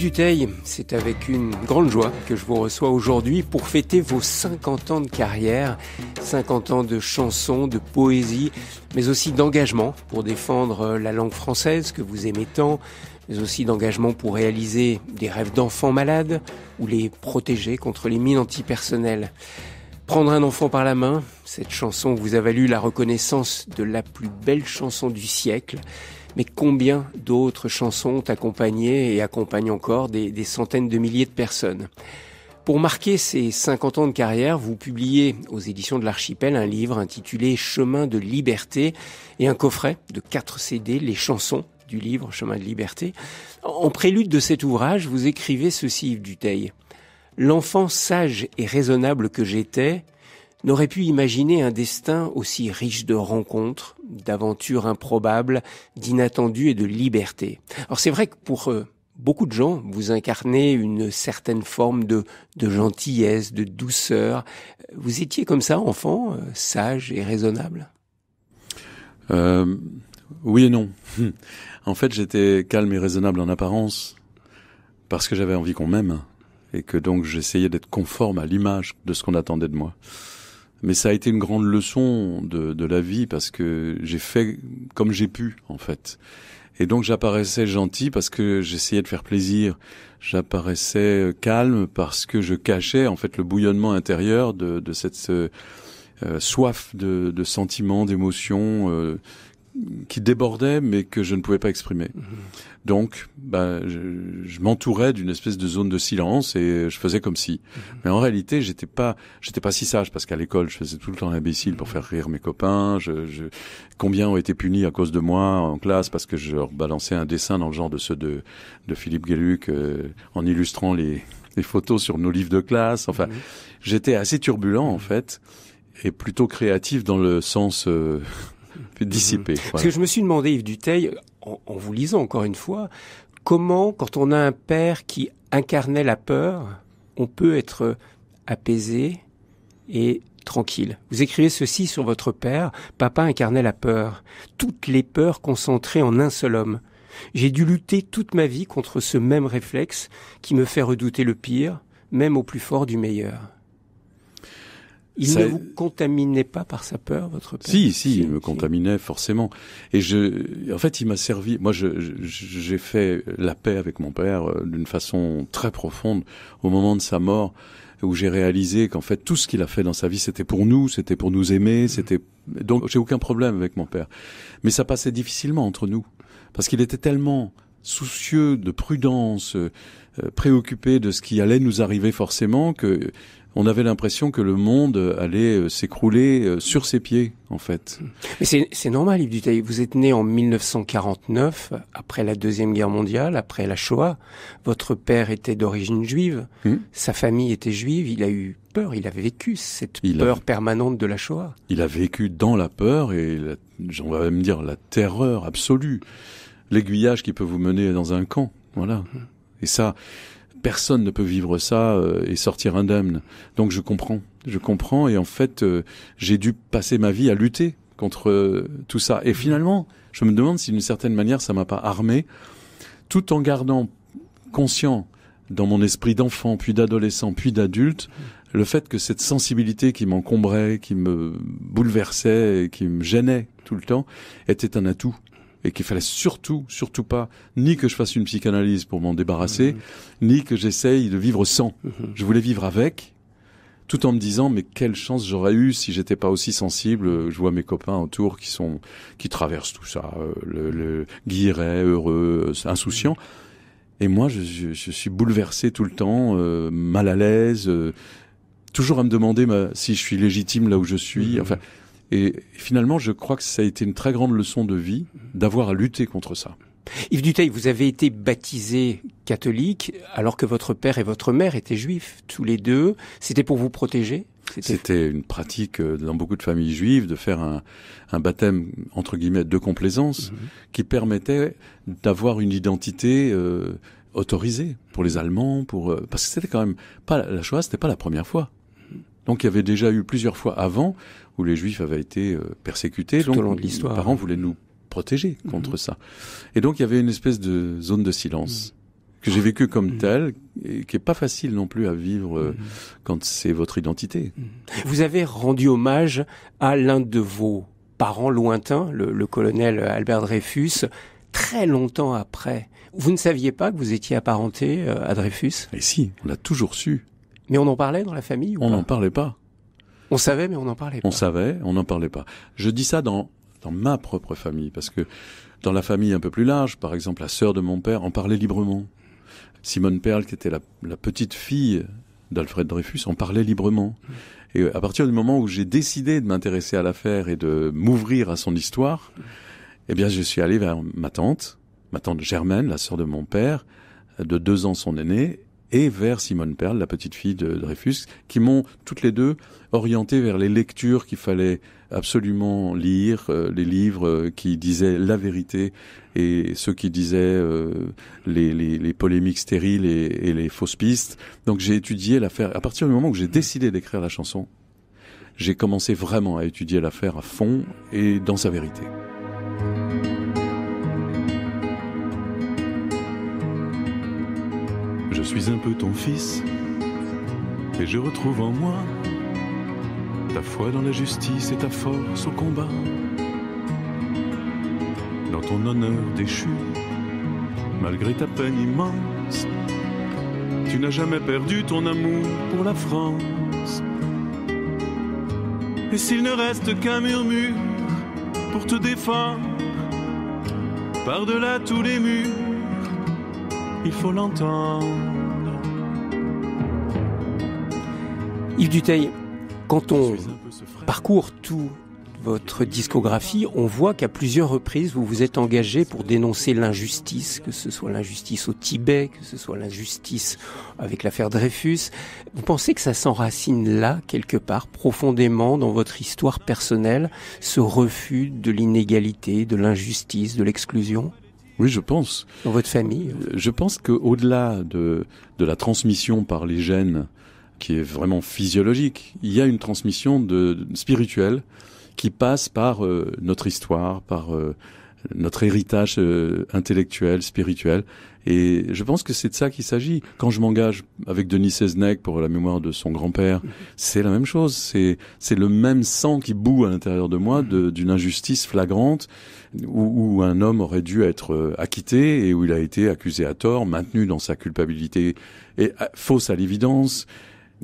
Duteil, c'est avec une grande joie que je vous reçois aujourd'hui pour fêter vos 50 ans de carrière, 50 ans de chansons, de poésie, mais aussi d'engagement pour défendre la langue française que vous aimez tant, mais aussi d'engagement pour réaliser des rêves d'enfants malades ou les protéger contre les mines antipersonnelles. Prendre un enfant par la main, cette chanson vous a valu la reconnaissance de la plus belle chanson du siècle. Mais combien d'autres chansons ont accompagné et accompagnent encore des, centaines de milliers de personnes pour marquer ces 50 ans de carrière, vous publiez aux éditions de l'Archipel un livre intitulé Chemin de liberté et un coffret de 4 CD, les chansons du livre Chemin de liberté. En prélude de cet ouvrage, vous écrivez ceci, Yves Duteil. L'enfant sage et raisonnable que j'étais, n'aurait pu imaginer un destin aussi riche de rencontres, d'aventures improbables, d'inattendus et de liberté. Alors c'est vrai que pour euh, beaucoup de gens, vous incarnez une certaine forme de, de, gentillesse, de douceur. Vous étiez comme ça, enfant, euh, sage et raisonnable euh, Oui et non. en fait, j'étais calme et raisonnable en apparence parce que j'avais envie qu'on m'aime et que donc j'essayais d'être conforme à l'image de ce qu'on attendait de moi. Mais ça a été une grande leçon de, de la vie parce que j'ai fait comme j'ai pu en fait. Et donc j'apparaissais gentil parce que j'essayais de faire plaisir. J'apparaissais euh, calme parce que je cachais en fait le bouillonnement intérieur de, de cette euh, soif de, de sentiments, d'émotions. Euh, qui débordait mais que je ne pouvais pas exprimer. Mhm. Donc, ben je, m'entourais d'une espèce de zone de silence et je faisais comme si. Mhm. Mais en réalité, j'étais pas, j'étais pas si sage parce qu'à l'école, je faisais tout le temps l'imbécile pour faire rire mes copains. Je, combien ont été punis à cause de moi en classe parce que je leur balançais un dessin dans le genre de ceux de, de Philippe Guéluc euh, en illustrant les, photos sur nos livres de classe. Enfin, mhm. j'étais assez turbulent en fait et plutôt créatif dans le sens euh, dissipé. Mhm. Parce que je me suis demandé, Yves Duteil, en vous lisant encore une fois, comment, quand on a un père qui incarnait la peur, on peut être apaisé et tranquille. Vous écrivez ceci sur votre père, papa incarnait la peur, toutes les peurs concentrées en un seul homme. J'ai dû lutter toute ma vie contre ce même réflexe qui me fait redouter le pire, même au plus fort du meilleur. Il ne vous contaminait pas par sa peur, votre père Si, si, il me contaminait forcément. Et je, en fait, il m'a servi. Moi, j'ai fait la paix avec mon père euh, d'une façon très profonde au moment de sa mort où j'ai réalisé qu'en fait tout ce qu'il a fait dans sa vie c'était pour nous, c'était pour nous aimer, mmh. c'était donc j'ai aucun problème avec mon père. Mais ça passait difficilement entre nous parce qu'il était tellement soucieux de prudence, euh, euh, préoccupé de ce qui allait nous arriver forcément que on avait l'impression que le monde euh, allait euh, s'écrouler sur ses pieds, en fait. Mais c'est normal, Yves Vous êtes né en 1949, après la Deuxième Guerre mondiale, après la Shoah. Votre père était d'origine juive, hmm. sa famille était juive, il a eu peur, il avait vécu cette peur permanente de la Shoah. Il a vécu dans la peur et, j'en on va même dire, la terreur absolue. L'aiguillage qui peut vous mener dans un camp, voilà. Hmm. Et ça, personne ne peut vivre ça euh, et sortir indemne. Donc je comprends, je comprends. Et en fait, euh, j'ai dû passer ma vie à lutter contre euh, tout ça. Et finalement, je me demande si d'une certaine manière, ça m'a pas armé, tout en gardant conscient dans mon esprit d'enfant, puis d'adolescent, puis d'adulte, le fait que cette sensibilité qui m'encombrait, qui me bouleversait, qui me gênait tout le temps, était un atout et qu'il fallait surtout, surtout pas, ni que je fasse une psychanalyse pour m'en débarrasser, mhm. ni que j'essaye de vivre sans. Mhm. Je voulais vivre avec, tout en me disant mais quelle chance j'aurais eu si j'étais pas aussi sensible. Je vois mes copains autour qui sont, qui traversent tout ça, euh, le, le heureux, euh, insouciant. Et moi, je, suis bouleversé tout le temps, euh, mal à l'aise, toujours à me demander si je suis légitime là où je suis. Mhm. Enfin, et finalement, je crois que ça a été une très grande leçon de vie d'avoir à lutter contre ça. Yves Duteil, vous avez été baptisé catholique alors que votre père et votre mère étaient juifs, tous les deux. C'était pour vous protéger C'était une pratique euh, dans beaucoup de familles juives de faire un, baptême entre guillemets de complaisance mhm. qui permettait d'avoir une identité euh, autorisée pour les Allemands, pour euh, parce que c'était quand même pas la Shoah, c'était pas la première fois. Donc il y avait déjà eu plusieurs fois avant où les Juifs avaient été euh, persécutés. Tout au long de l'histoire. Les parents voulaient nous protéger mhm. contre ça. Et donc il y avait une espèce de zone de silence mhm. que j'ai vécue comme mhm. telle et qui est pas facile non plus à vivre euh, quand c'est votre identité. Vous avez rendu hommage à l'un de vos parents lointains, le, colonel Albert Dreyfus très longtemps après. Vous ne saviez pas que vous étiez apparenté euh, à Dreyfus Et si, on l'a toujours su. Mais on en parlait dans la famille ou On n'en parlait pas. On savait, mais on en parlait pas. On savait, on n'en parlait pas. Je dis ça dans, dans ma propre famille, parce que dans la famille un peu plus large, par exemple, la sœur de mon père en parlait librement. Simone Perle, qui était la, petite fille d'Alfred Dreyfus, en parlait librement. Et à partir du moment où j'ai décidé de m'intéresser à l'affaire et de m'ouvrir à son histoire, eh bien, je suis allé vers ma tante, ma tante Germaine, la sœur de mon père, de deux ans son aînée, et vers Simone Perle, la petite fille de Dreyfus, qui m'ont toutes les deux orienté vers les lectures qu'il fallait absolument lire, euh, les livres euh, qui disaient la vérité et ceux qui disaient euh, les, polémiques stériles et, les fausses pistes. Donc j'ai étudié l'affaire. À partir du moment où j'ai décidé d'écrire la chanson, j'ai commencé vraiment à étudier l'affaire à fond et dans sa vérité. Je suis un peu ton fils et je retrouve en moi ta foi dans la justice et ta force au combat. Dans ton honneur déchu, malgré ta peine immense, tu n'as jamais perdu ton amour pour la France. Et s'il ne reste qu'un murmure pour te défendre, par-delà tous les murs, il faut l'entendre. Yves Duteil, quand on parcourt toute votre discographie, on voit qu'à plusieurs reprises, vous vous êtes engagé pour dénoncer l'injustice, que ce soit l'injustice au Tibet, que ce soit l'injustice avec l'affaire Dreyfus. Vous pensez que ça s'enracine là, quelque part, profondément dans votre histoire personnelle, ce refus de l'inégalité, de l'injustice, de l'exclusion oui, je pense. Dans votre famille Je pense qu'au-delà de, de la transmission par les gènes, qui est vraiment physiologique, il y a une transmission de, spirituelle qui passe par euh, notre histoire, par euh, notre héritage euh, intellectuel, spirituel. Et je pense que c'est de ça qu'il s'agit. Quand je m'engage avec Denis Seznec pour la mémoire de son grand-père, c'est la même chose. C'est c'est le même sang qui boue à l'intérieur de moi d'une injustice flagrante où, où, un homme aurait dû être euh, acquitté et où il a été accusé à tort, maintenu dans sa culpabilité et euh, fausse à l'évidence.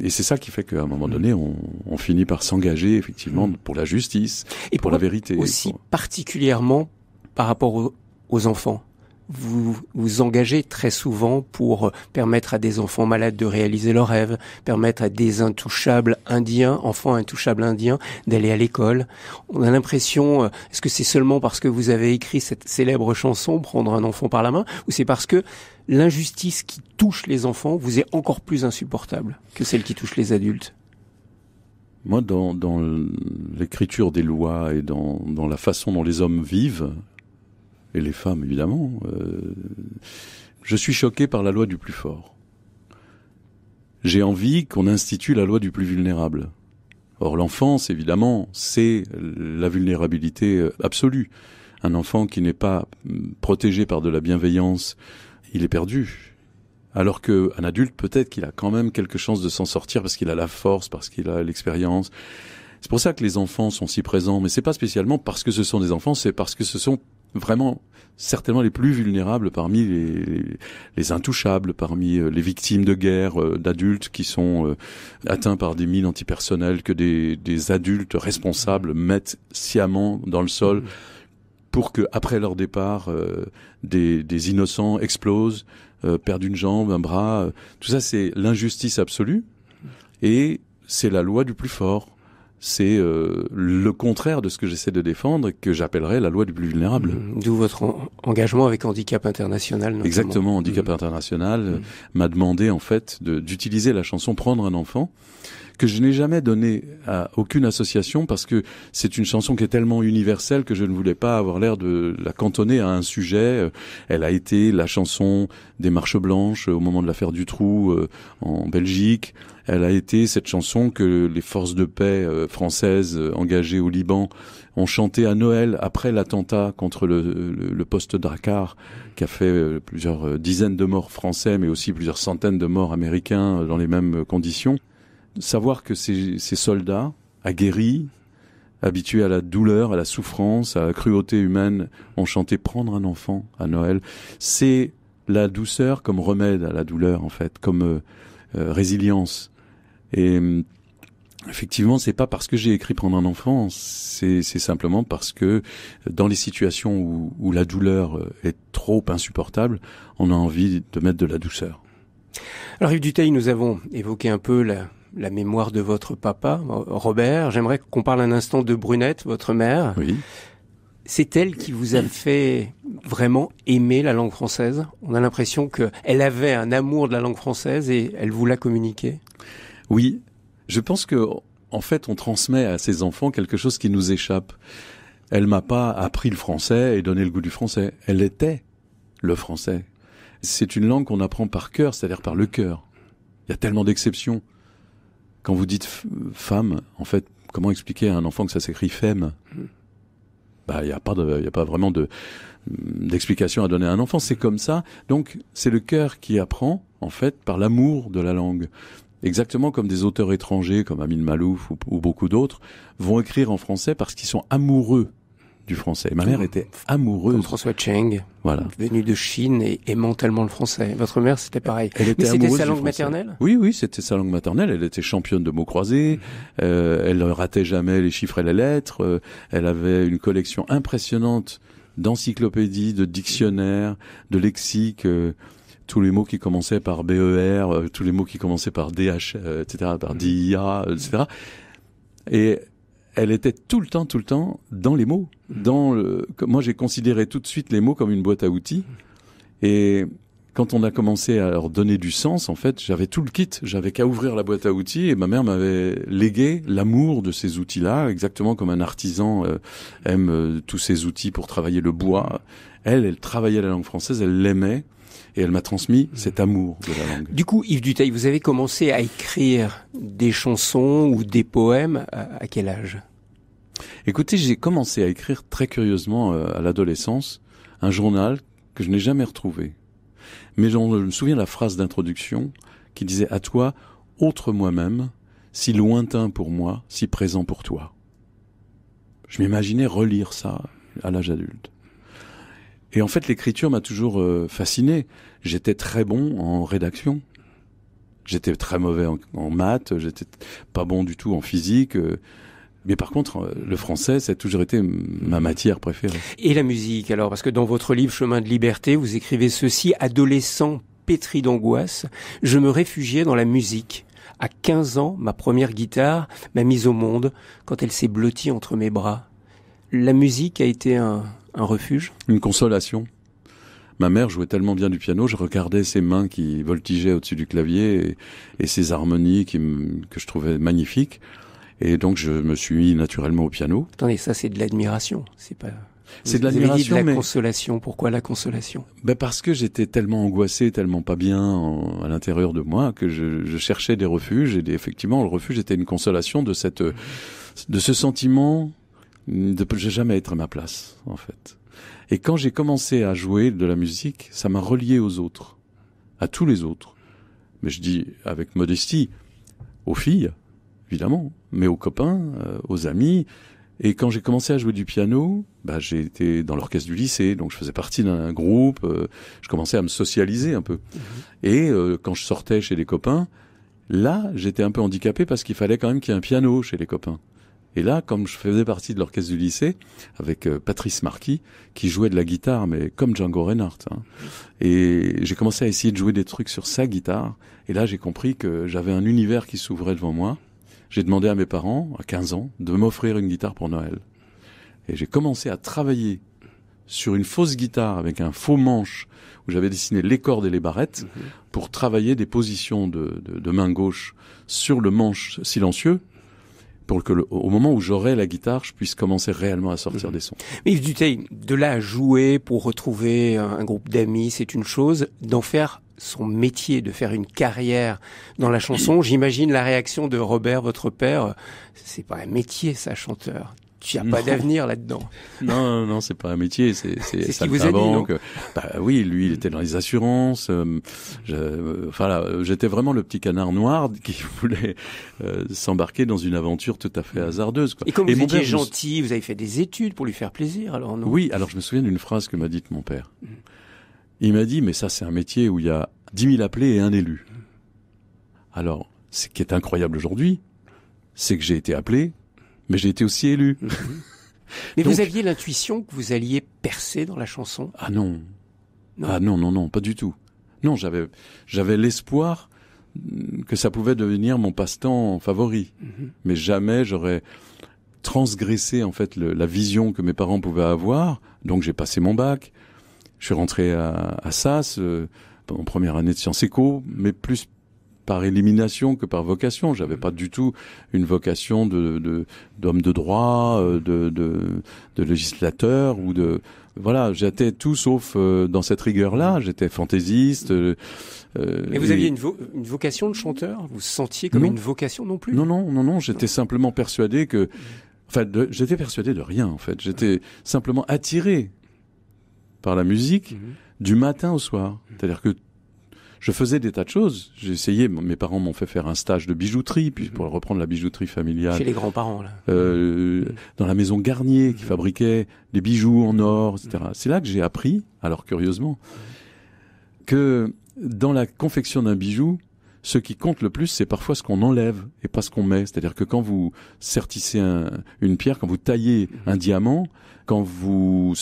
Et c'est ça qui fait qu'à un moment donné, on, on finit par s'engager effectivement mmh. pour la justice et pour, la vérité. Aussi particulièrement par rapport aux, enfants vous vous engagez très souvent pour euh, permettre à des enfants malades de réaliser leurs rêves, permettre à des intouchables indiens, enfants intouchables indiens, d'aller à l'école. On a l'impression, euh, est-ce que c'est seulement parce que vous avez écrit cette célèbre chanson, Prendre un enfant par la main, ou c'est parce que l'injustice qui touche les enfants vous est encore plus insupportable que celle qui touche les adultes Moi, dans, dans l'écriture des lois et dans la façon dont les hommes vivent, et les femmes évidemment. Euh, je suis choqué par la loi du plus fort. J'ai envie qu'on institue la loi du plus vulnérable. Or l'enfance, évidemment, c'est la vulnérabilité euh, absolue. Un enfant qui n'est pas mm, protégé par de la bienveillance, il est perdu. Alors qu'un adulte, peut-être qu'il a quand même quelque chance de s'en sortir parce qu'il a la force, parce qu'il a l'expérience. C'est pour ça que les enfants sont si présents, mais c'est pas spécialement parce que ce sont des enfants, c'est parce que ce sont vraiment certainement les plus vulnérables parmi les, intouchables, parmi euh, les victimes de guerre euh, d'adultes qui sont euh, atteints par des mines antipersonnelles que des, adultes responsables mettent sciemment dans le sol pour que après leur départ, des, des, innocents explosent, perdent une jambe, un bras. tout ça, c'est l'injustice absolue et c'est la loi du plus fort c'est euh, le contraire de ce que j'essaie de défendre que j'appellerais la loi du plus vulnérable. Mmh. D'où votre engagement avec Handicap International. Exactement, Handicap mmh. International mmh. Euh, m'a demandé en fait d'utiliser la chanson Prendre un enfant que je n'ai jamais donné à aucune association parce que c'est une chanson qui est tellement universelle que je ne voulais pas avoir l'air de la cantonner à un sujet. Euh, elle a été la chanson des Marches Blanches euh, au moment de l'affaire du Trou euh, en Belgique. Elle a été cette chanson que les forces de paix françaises engagées au Liban ont chanté à Noël après l'attentat contre le, le poste Drakkar qui a fait plusieurs dizaines de morts français mais aussi plusieurs centaines de morts américains dans les mêmes conditions savoir que ces, ces soldats, aguerris, habitués à la douleur, à la souffrance, à la cruauté humaine, ont chanté Prendre un enfant à Noël. C'est la douceur comme remède à la douleur, en fait, comme euh, euh, résilience. Et hum, effectivement, c'est pas parce que j'ai écrit Prendre un enfant, c'est simplement parce que euh, dans les situations où, où la douleur est trop insupportable, on a envie de mettre de la douceur. Alors Yves Duteil, nous avons évoqué un peu la, la mémoire de votre papa, Robert. J'aimerais qu'on parle un instant de Brunette, votre mère. Oui. C'est elle qui vous a fait vraiment aimer la langue française. On a l'impression qu'elle avait un amour de la langue française et elle vous l'a communiqué. Oui, je pense que en fait, on transmet à ses enfants quelque chose qui nous échappe. Elle m'a pas appris le français et donné le goût du français. Elle était le français. C'est une langue qu'on apprend par cœur, c'est-à-dire par le cœur. Il y a tellement d'exceptions. Quand vous dites femme, en fait, comment expliquer à un enfant que ça s'écrit femme hmm. Bah, il n'y a pas de, y a pas vraiment de hmm, d'explication à donner à un enfant. C'est comme ça. Donc, c'est le cœur qui apprend, en fait, par l'amour de la langue. Exactement comme des auteurs étrangers, comme Amin Malouf ou beaucoup d'autres, vont écrire en français parce qu'ils sont amoureux du français. Ma mère mmh. était amoureuse. de François Cheng, voilà. venu de Chine et aimant tellement le français. Votre mère, c'était pareil. Elle Mais c'était sa langue maternelle Oui, oui, c'était sa langue maternelle. Elle était championne de mots croisés. Mmh. Euh, elle ne ratait jamais les chiffres et les lettres. Euh, elle avait une collection impressionnante d'encyclopédies, de dictionnaires, de lexiques. Euh, tous les mots qui commençaient par BER, tous les mots qui commençaient par DH, etc., par DIA, etc. Et elle était tout le temps, tout le temps dans les mots. Mm. Dans le, moi, j'ai considéré tout de suite les mots comme une boîte à outils. Et quand on a commencé à leur donner du sens, en fait, j'avais tout le kit. J'avais qu'à ouvrir la boîte à outils et ma mère m'avait légué l'amour de ces outils-là, exactement comme un artisan euh, aime euh, tous ses outils pour travailler le bois. Elle, elle travaillait la langue française, elle l'aimait et elle m'a transmis cet amour de la langue. Du coup, Yves Duteil, vous avez commencé à écrire des chansons ou des poèmes euh, à, quel âge Écoutez, j'ai commencé à écrire très curieusement euh, à l'adolescence un journal que je n'ai jamais retrouvé. Mais je me souviens de la phrase d'introduction qui disait à toi, autre moi-même, si lointain pour moi, si présent pour toi. Je m'imaginais relire ça à l'âge adulte. Et en fait, l'écriture m'a toujours euh, fasciné. J'étais très bon en rédaction. J'étais très mauvais en, maths, j'étais pas bon du tout en physique. Euh. Mais par contre, euh, le français, ça a toujours été ma matière préférée. Et la musique, alors, parce que dans votre livre Chemin de liberté, vous écrivez ceci, adolescent pétri d'angoisse, je me réfugiais dans la musique. À 15 ans, ma première guitare m'a mise au monde quand elle s'est blottie entre mes bras. La musique a été un, un refuge Une consolation. Ma mère jouait tellement bien du piano, je regardais ses mains qui voltigeaient au-dessus du clavier et, ses harmonies que je trouvais magnifiques. Et donc je me suis mis naturellement au piano. Attendez, ça c'est de l'admiration, c'est pas. C'est de l'admiration, la consolation. Pourquoi la consolation bah, parce que j'étais tellement angoissé, tellement pas bien à l'intérieur de moi que je, cherchais des refuges et effectivement le refuge était une consolation de cette, de ce sentiment ne vais jamais être à ma place, en fait. Et quand j'ai commencé à jouer de la musique, ça m'a relié aux autres, à tous les autres. Mais je dis avec modestie, aux filles, évidemment, mais aux copains, euh, aux amis. Et quand j'ai commencé à jouer du piano, bah, j'ai été dans l'orchestre du lycée, donc je faisais partie d'un groupe, euh, je commençais à me socialiser un peu. Mhm. Et euh, quand je sortais chez les copains, là, j'étais un peu handicapé parce qu'il fallait quand même qu'il y ait un piano chez les copains. Et là, comme je faisais partie de l'orchestre du lycée, avec euh, Patrice Marquis, qui jouait de la guitare, mais comme Django Reinhardt. Hein. Et j'ai commencé à essayer de jouer des trucs sur sa guitare. Et là, j'ai compris que j'avais un univers qui s'ouvrait devant moi. J'ai demandé à mes parents, à 15 ans, de m'offrir une guitare pour Noël. Et j'ai commencé à travailler sur une fausse guitare avec un faux manche où j'avais dessiné les cordes et les barrettes mhm. pour travailler des positions de main gauche sur le manche silencieux pour que au moment où j'aurai la guitare, je puisse commencer réellement à sortir mhm. des sons. Mais Yves Duteil, de là à jouer pour retrouver un groupe d'amis, c'est une chose, d'en faire son métier, de faire une carrière dans la chanson. J'imagine la réaction de Robert, votre père. C'est pas un métier, ça, chanteur tu n'as pas d'avenir là-dedans. Non, non, non c'est pas un métier, c'est c'est ça vous a Dit, euh, bah oui, lui, il était dans les assurances. Euh, euh, enfin j'étais vraiment le petit canard noir qui voulait s'embarquer dans une aventure tout à fait hasardeuse. Et comme vous étiez gentil, vous avez fait des études pour lui faire plaisir, alors non Oui, alors je me souviens d'une phrase que m'a dite mon père. Mm. Il m'a dit, mais ça, c'est un métier où il y a dix mille appelés et un élu. Mm. Alors, ce qui est incroyable aujourd'hui, c'est que j'ai été appelé mais j'ai été aussi élu. mais vous aviez l'intuition que vous alliez percer dans la chanson Ah non. non. Ah non, non, non, pas du tout. Non, j'avais, j'avais l'espoir que ça pouvait devenir mon passe-temps favori. Mhm. Mais jamais j'aurais transgressé en fait la vision que mes parents pouvaient avoir. Donc j'ai passé mon bac. Je suis rentré à, à SAS euh, en première année de sciences éco, mais plus par élimination que par vocation. J'avais pas du tout une vocation de d'homme de, droit, euh, de, de, de législateur ou de voilà, j'étais tout sauf euh, dans cette rigueur-là. J'étais fantaisiste. Euh, et euh, vous aviez une, vocation de chanteur Vous sentiez comme une vocation non plus Non, non, non, non. J'étais simplement persuadé que, enfin, j'étais persuadé de rien en fait. J'étais simplement attiré par la musique mhm. du matin au soir. C'est-à-dire que je faisais des tas de choses. J'ai essayé, mes parents m'ont fait faire un stage de bijouterie, puis mhm. pour reprendre la bijouterie familiale. Chez les grands-parents, là. Euh, dans la maison Garnier, qui mhm. fabriquait des bijoux en or, etc. Mhm. C'est là que j'ai appris, alors curieusement, que dans la confection d'un bijou, ce qui compte le plus, c'est parfois ce qu'on enlève et pas ce qu'on met. C'est-à-dire que quand vous sertissez une pierre, quand vous taillez un diamant, quand vous,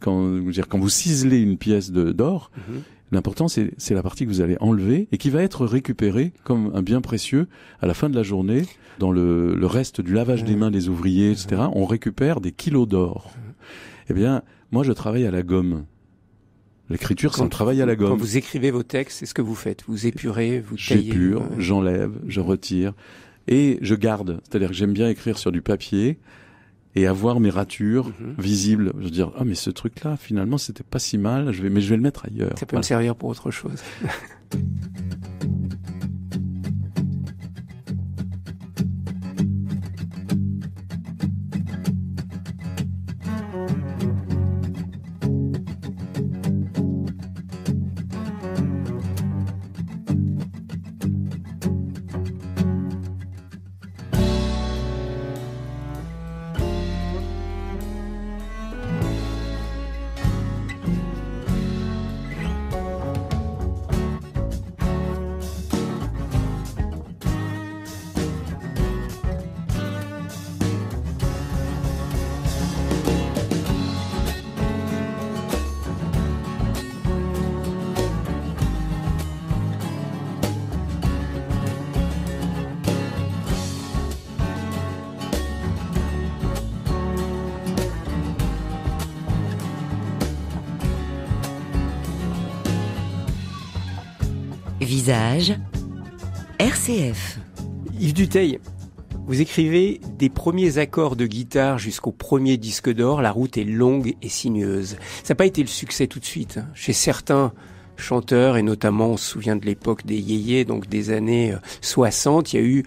quand, vous ciselez une pièce d'or, L'important, c'est la partie que vous allez enlever et qui va être récupérée comme un bien précieux à la fin de la journée. Dans le, reste du lavage des mmh. mains des ouvriers, etc., mmh. on récupère des kilos d'or. Mmh. Eh bien, moi, je travaille à la gomme. L'écriture, c'est un travail à la gomme. Quand vous écrivez vos textes, c'est ce que vous faites. Vous épurez, vous taillez. J'épure, euh. j'enlève, je retire et je garde. C'est-à-dire que j'aime bien écrire sur du papier et avoir mes ratures mhm. visibles. Je veux dire, ah mais ce truc-là, finalement, c'était pas si mal. Je vais, mais je vais le mettre ailleurs. Ça peut me servir pour autre chose. visage, RCF. Yves Duteil, vous écrivez des premiers accords de guitare jusqu'au premier disque d'or, la route est longue et sinueuse. Ça n'a pas été le succès tout de suite. Hein. Chez certains chanteurs, et notamment on se souvient de l'époque des yéyés, donc des années 60, euh, il y a eu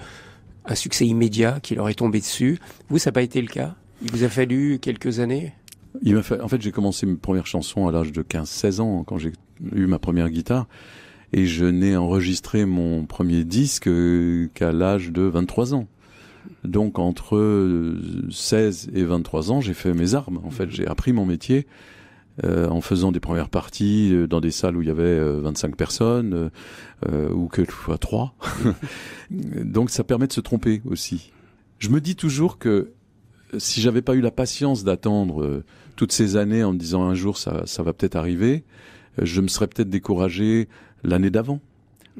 un succès immédiat qui leur est tombé dessus. Vous, ça n'a pas été le cas Il vous a fallu quelques années il En fait, j'ai commencé mes premières chansons à l'âge de 15-16 ans, hein, quand j'ai eu ma première guitare. Et je n'ai enregistré mon premier disque euh, qu'à l'âge de 23 ans. Donc entre 16 euh, et 23 ans, j'ai fait mes armes. En fait, j'ai appris mon métier euh, en faisant des premières parties dans des salles où il y avait 25 personnes ou quelquefois 3. Donc ça permet de se tromper aussi. Je me dis toujours que si j'avais pas eu la patience d'attendre toutes ces années en me disant un jour ça, ça va peut-être arriver, je me serais peut-être découragé l'année d'avant,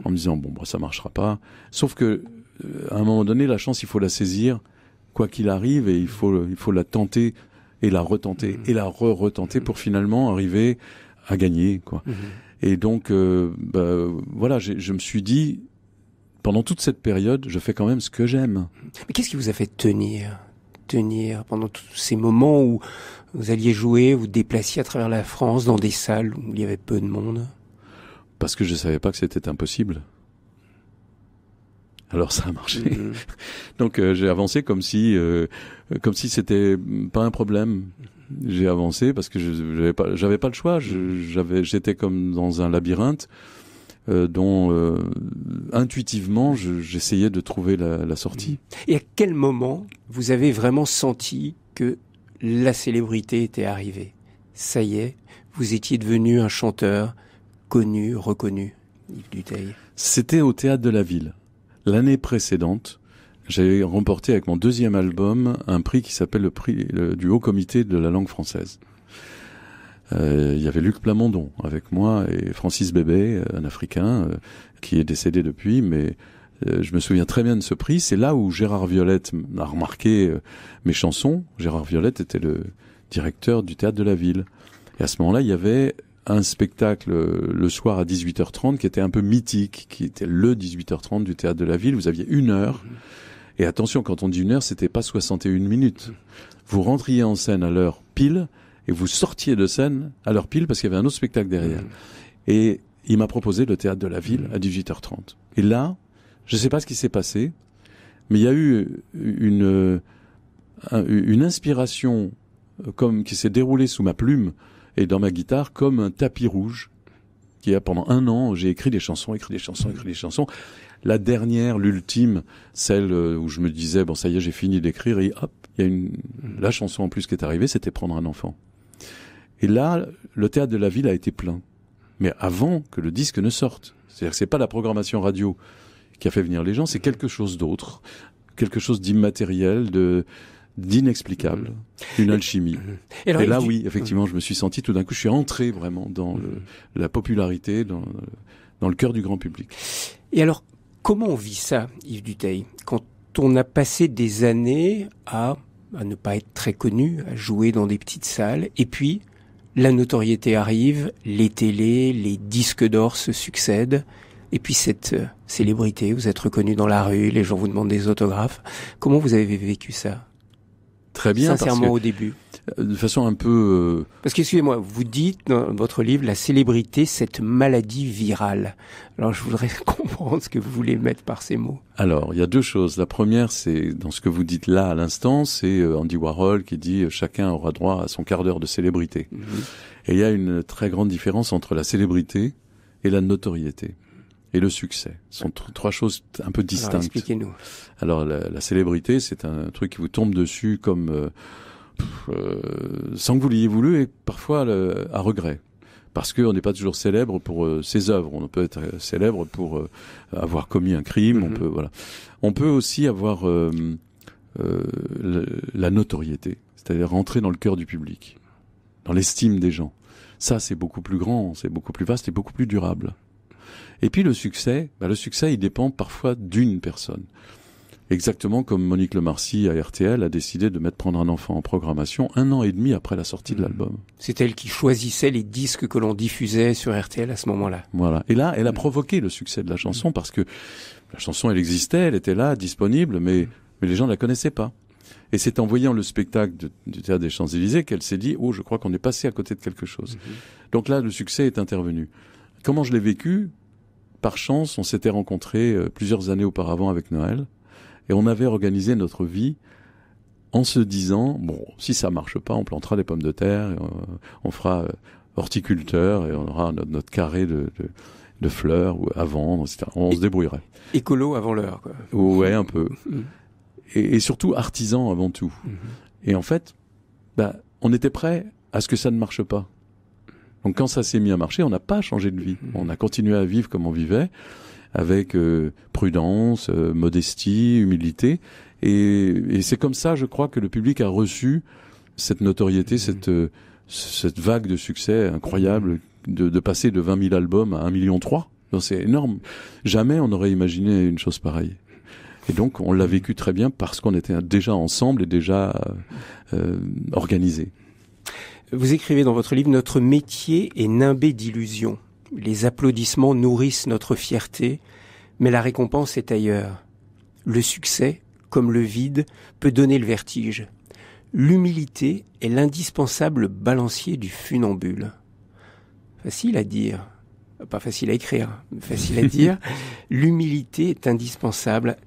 en me disant bon bah, ça marchera pas. Sauf que euh, à un moment donné, la chance il faut la saisir quoi qu'il arrive et il faut il faut la tenter et la retenter mmh. et la re-retenter pour mmh. finalement arriver à gagner quoi. Mmh. Et donc euh, bah, voilà, je me suis dit pendant toute cette période, je fais quand même ce que j'aime. Mais qu'est-ce qui vous a fait tenir tenir pendant tous ces moments où vous alliez jouer, vous déplaciez à travers la France dans des salles où il y avait peu de monde parce que je savais pas que c'était impossible. Alors ça a marché. Mhm. Donc euh, j'ai avancé comme si, euh, comme si c'était pas un problème. J'ai avancé parce que j'avais pas, pas le choix. J'avais, j'étais comme dans un labyrinthe euh, dont intuitivement j'essayais de trouver la sortie. Et à quel moment vous avez vraiment senti que la célébrité était arrivée Ça y est, vous étiez devenu un chanteur, connu, reconnu, Yves Duteil C'était au Théâtre de la Ville. L'année précédente, j'avais remporté avec mon deuxième album un prix qui s'appelle le prix du Haut Comité de la langue française. Euh, il y avait Luc Plamondon avec moi et Francis Bébé, euh, un Africain euh, qui est décédé depuis, mais je me souviens très bien de ce prix. C'est là où Gérard Violette a remarqué mes chansons. Gérard Violette était le directeur du théâtre de la ville. Et à ce moment-là, il y avait un spectacle euh, le soir à 18h30 qui était un peu mythique, qui était le 18h30 du théâtre de la ville. Vous aviez une heure. Et attention, quand on dit une heure, c'était pas 61 minutes. Vous rentriez en scène à l'heure pile et vous sortiez de scène à l'heure pile parce qu'il y avait un autre spectacle derrière. Mmh. Et il m'a proposé le théâtre de la ville mmh. à 18h30. Et là, je sais pas ce qui s'est passé, mais il y a eu une, euh, une inspiration euh, comme qui s'est déroulée sous ma plume et dans ma guitare comme un tapis rouge qui a pendant un an, j'ai écrit des chansons, écrit des chansons, écrit des chansons. La dernière, l'ultime, celle euh, où je me disais, bon, ça y est, j'ai fini d'écrire, et hop, il y a une, la chanson en plus qui est arrivée, c'était Prendre un enfant. Et là, le théâtre de la ville a été plein. Mais avant que le disque ne sorte. C'est-à-dire que c'est pas la programmation radio qui a fait venir les gens, c'est quelque chose d'autre. Quelque chose d'immatériel, de, d'inexplicable, mmh. une alchimie. Et, là, oui, effectivement, mmh. je me suis senti tout d'un coup, je suis entré vraiment dans mmh. la popularité, dans, dans le cœur du grand public. Et alors, comment on vit ça, Yves Duteil, quand on a passé des années à, à ne pas être très connu, à jouer dans des petites salles, et puis la notoriété arrive, les télés, les disques d'or se succèdent, et puis cette euh, célébrité, vous êtes reconnu dans la rue, les gens vous demandent des autographes. Comment vous avez vécu ça très bien. Sincèrement au début. Euh, de façon un peu. Euh, parce que, excusez-moi, vous dites dans votre livre la célébrité, cette maladie virale. Alors je voudrais comprendre ce que vous voulez mettre par ces mots. Alors il y a deux choses. La première, c'est dans ce que vous dites là à l'instant, c'est euh, Andy Warhol qui dit chacun aura droit à son quart d'heure de célébrité. Mhm. Et il y a une très grande différence entre la célébrité et la notoriété et le succès. Ce sont trois choses un peu distinctes. Alors, expliquez-nous. Alors, la, célébrité, c'est un truc qui vous tombe dessus comme euh, euh, sans que vous l'ayez voulu et parfois à regret. Parce qu'on n'est pas toujours célèbre pour euh, ses œuvres. On peut être célèbre pour avoir commis un crime. On mhm. peut voilà. On peut aussi avoir la, la notoriété, c'est-à-dire rentrer dans le cœur du public, dans l'estime des gens. Ça, c'est beaucoup plus grand, c'est beaucoup plus vaste et beaucoup plus durable. Et puis le succès, bah, le succès, il dépend parfois d'une personne. Exactement comme Monique Lemarcy à RTL a décidé de mettre prendre un enfant en programmation un an et demi après la sortie de hmm. l'album. C'est elle qui choisissait les disques que l'on diffusait sur RTL à ce moment-là. Voilà. Et là, elle a hmm. provoqué le succès de la chanson hmm. parce que la chanson, elle existait, elle était là, disponible, mais, mais les gens ne la connaissaient pas. Et c'est en voyant le spectacle du Théâtre des Champs-Élysées qu'elle s'est dit, oh, je crois qu'on est passé à côté de quelque chose. Donc là, le succès est intervenu. Comment je l'ai vécu par chance, on s'était rencontrés euh, plusieurs années auparavant avec Noël et on avait organisé notre vie en se disant bon, si ça marche pas, on plantera des pommes de terre, on, fera euh, horticulteur et on aura notre, carré de, fleurs ou à vendre, etc. On se débrouillerait. Écolo avant l'heure, quoi. Ouais, un peu. Mm. Et, surtout artisan avant tout. Mm-hmm. Et en fait, bah, on était prêt à ce que ça ne marche pas. Donc quand ça s'est mis à marcher, on n'a pas changé de vie. Mmh. On a continué à vivre comme on vivait, avec euh, prudence, euh, modestie, humilité. Et, et c'est comme ça, je crois, que le public a reçu cette notoriété, mmh. cette, euh, cette vague de succès incroyable mmh. de, de, passer de 20 000 albums à 1 million 3. C'est énorme. Jamais on n'aurait imaginé une chose pareille. Et donc on l'a vécu très bien parce qu'on était déjà ensemble et déjà organisé. Vous écrivez dans votre livre Notre métier est nimbé d'illusions. Les applaudissements nourrissent notre fierté, mais la récompense est ailleurs. Le succès, comme le vide, peut donner le vertige. L'humilité est l'indispensable balancier du funambule. Facile à dire, pas facile à écrire, facile à dire. L'humilité est indispensable.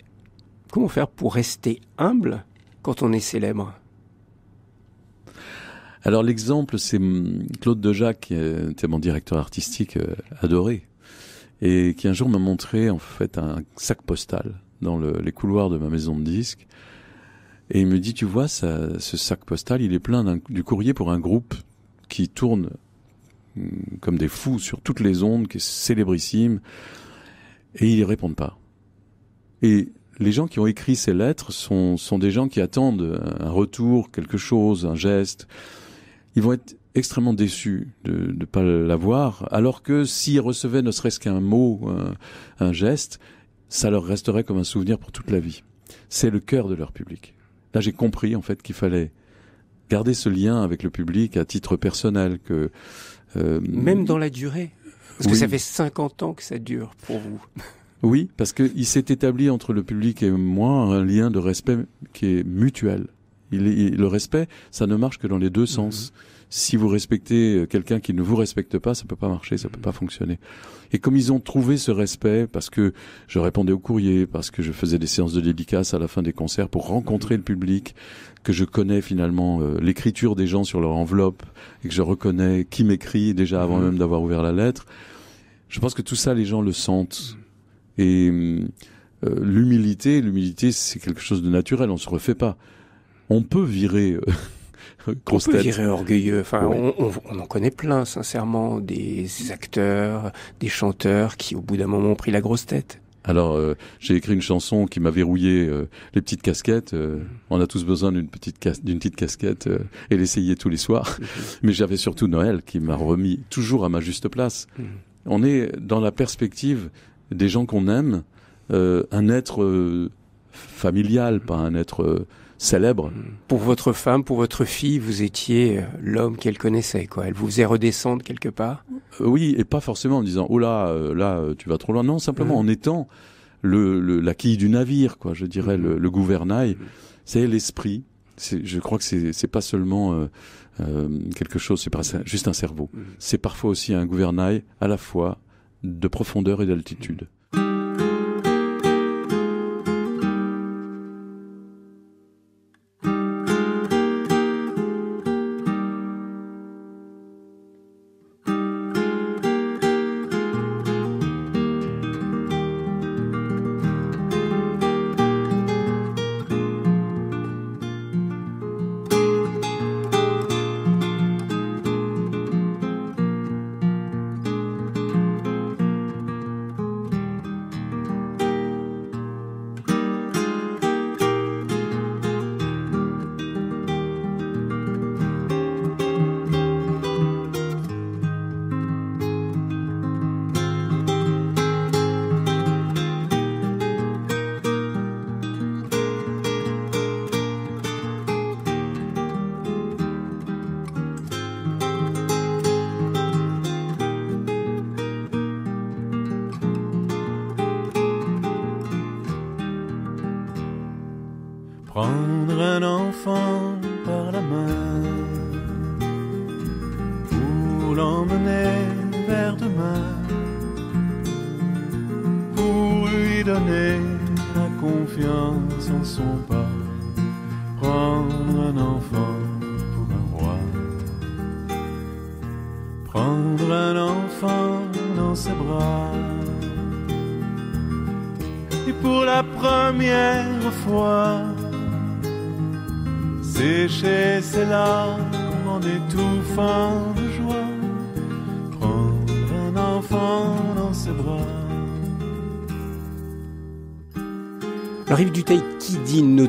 Comment faire pour rester humble quand on est célèbre alors l'exemple, c'est hum, Claude Dejac, qui était mon directeur artistique euh, adoré, et qui un jour m'a montré en fait un sac postal dans les couloirs de ma maison de disques. Et il me dit, tu vois, ce sac postal, il est plein du courrier pour un groupe qui tourne hum, comme des fous sur toutes les ondes, qui est célébrissime, et ils répondent pas. Et les gens qui ont écrit ces lettres sont des gens qui attendent un retour, quelque chose, un geste ils vont être extrêmement déçus de ne pas l'avoir, alors que s'ils recevaient ne serait-ce qu'un mot, un, geste, ça leur resterait comme un souvenir pour toute la vie. C'est le cœur de leur public. Là, j'ai compris en fait qu'il fallait garder ce lien avec le public à titre personnel que euh, même dans la durée parce que ça fait 50 ans que ça dure pour vous. Oui, parce qu'il s'est établi entre le public et moi un lien de respect qui est mutuel le respect, ça ne marche que dans les deux mhm. sens. Si vous respectez euh, quelqu'un qui ne vous respecte pas, ça peut pas marcher, ça peut pas fonctionner. Et comme ils ont trouvé ce respect, parce que je répondais au courrier, parce que je faisais des séances de dédicaces à la fin des concerts pour rencontrer mhm. le public, que je connais finalement euh, l'écriture des gens sur leur enveloppe et que je reconnais qui m'écrit déjà avant mhm. même d'avoir ouvert la lettre, je pense que tout ça, les gens le sentent. Et euh, l'humilité, l'humilité, c'est quelque chose de naturel, on se refait pas on peut virer. Euh, on peut virer orgueilleux. Enfin, on, en connaît plein, sincèrement, des, acteurs, des chanteurs qui, au bout d'un moment, ont pris la grosse tête. Alors, euh, j'ai écrit une chanson qui m'a verrouillé euh, les petites casquettes. on a tous besoin d'une petite d'une petite casquette et l'essayer tous les soirs. Mhm. Mais j'avais surtout Noël qui m'a remis toujours à ma juste place. Mhm. On est dans la perspective des gens qu'on aime, un être familial, pas un être célèbre. Pour votre femme, pour votre fille, vous étiez euh, l'homme qu'elle connaissait, quoi. Elle vous faisait redescendre quelque part. Euh, oui, et pas forcément en disant oh là, euh, là, tu vas trop loin. Non, simplement mmh. en étant le, le, la quille du navire, quoi. Je dirais mmh. le, le, gouvernail, mmh. c'est l'esprit. Je crois que c'est pas seulement quelque chose, c'est pas juste un cerveau. C'est parfois aussi un gouvernail à la fois de profondeur et d'altitude.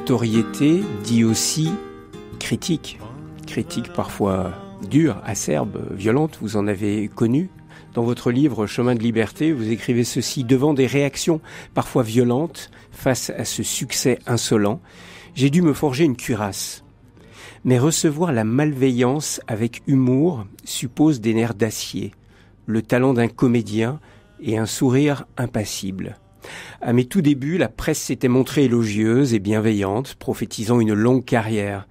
notoriété dit aussi critique, critique parfois dure, acerbe, violente, vous en avez connu dans votre livre Chemin de liberté, vous écrivez ceci devant des réactions parfois violentes face à ce succès insolent. J'ai dû me forger une cuirasse. Mais recevoir la malveillance avec humour suppose des nerfs d'acier, le talent d'un comédien et un sourire impassible. À mes tout débuts, la presse s'était montrée élogieuse et bienveillante, prophétisant une longue carrière.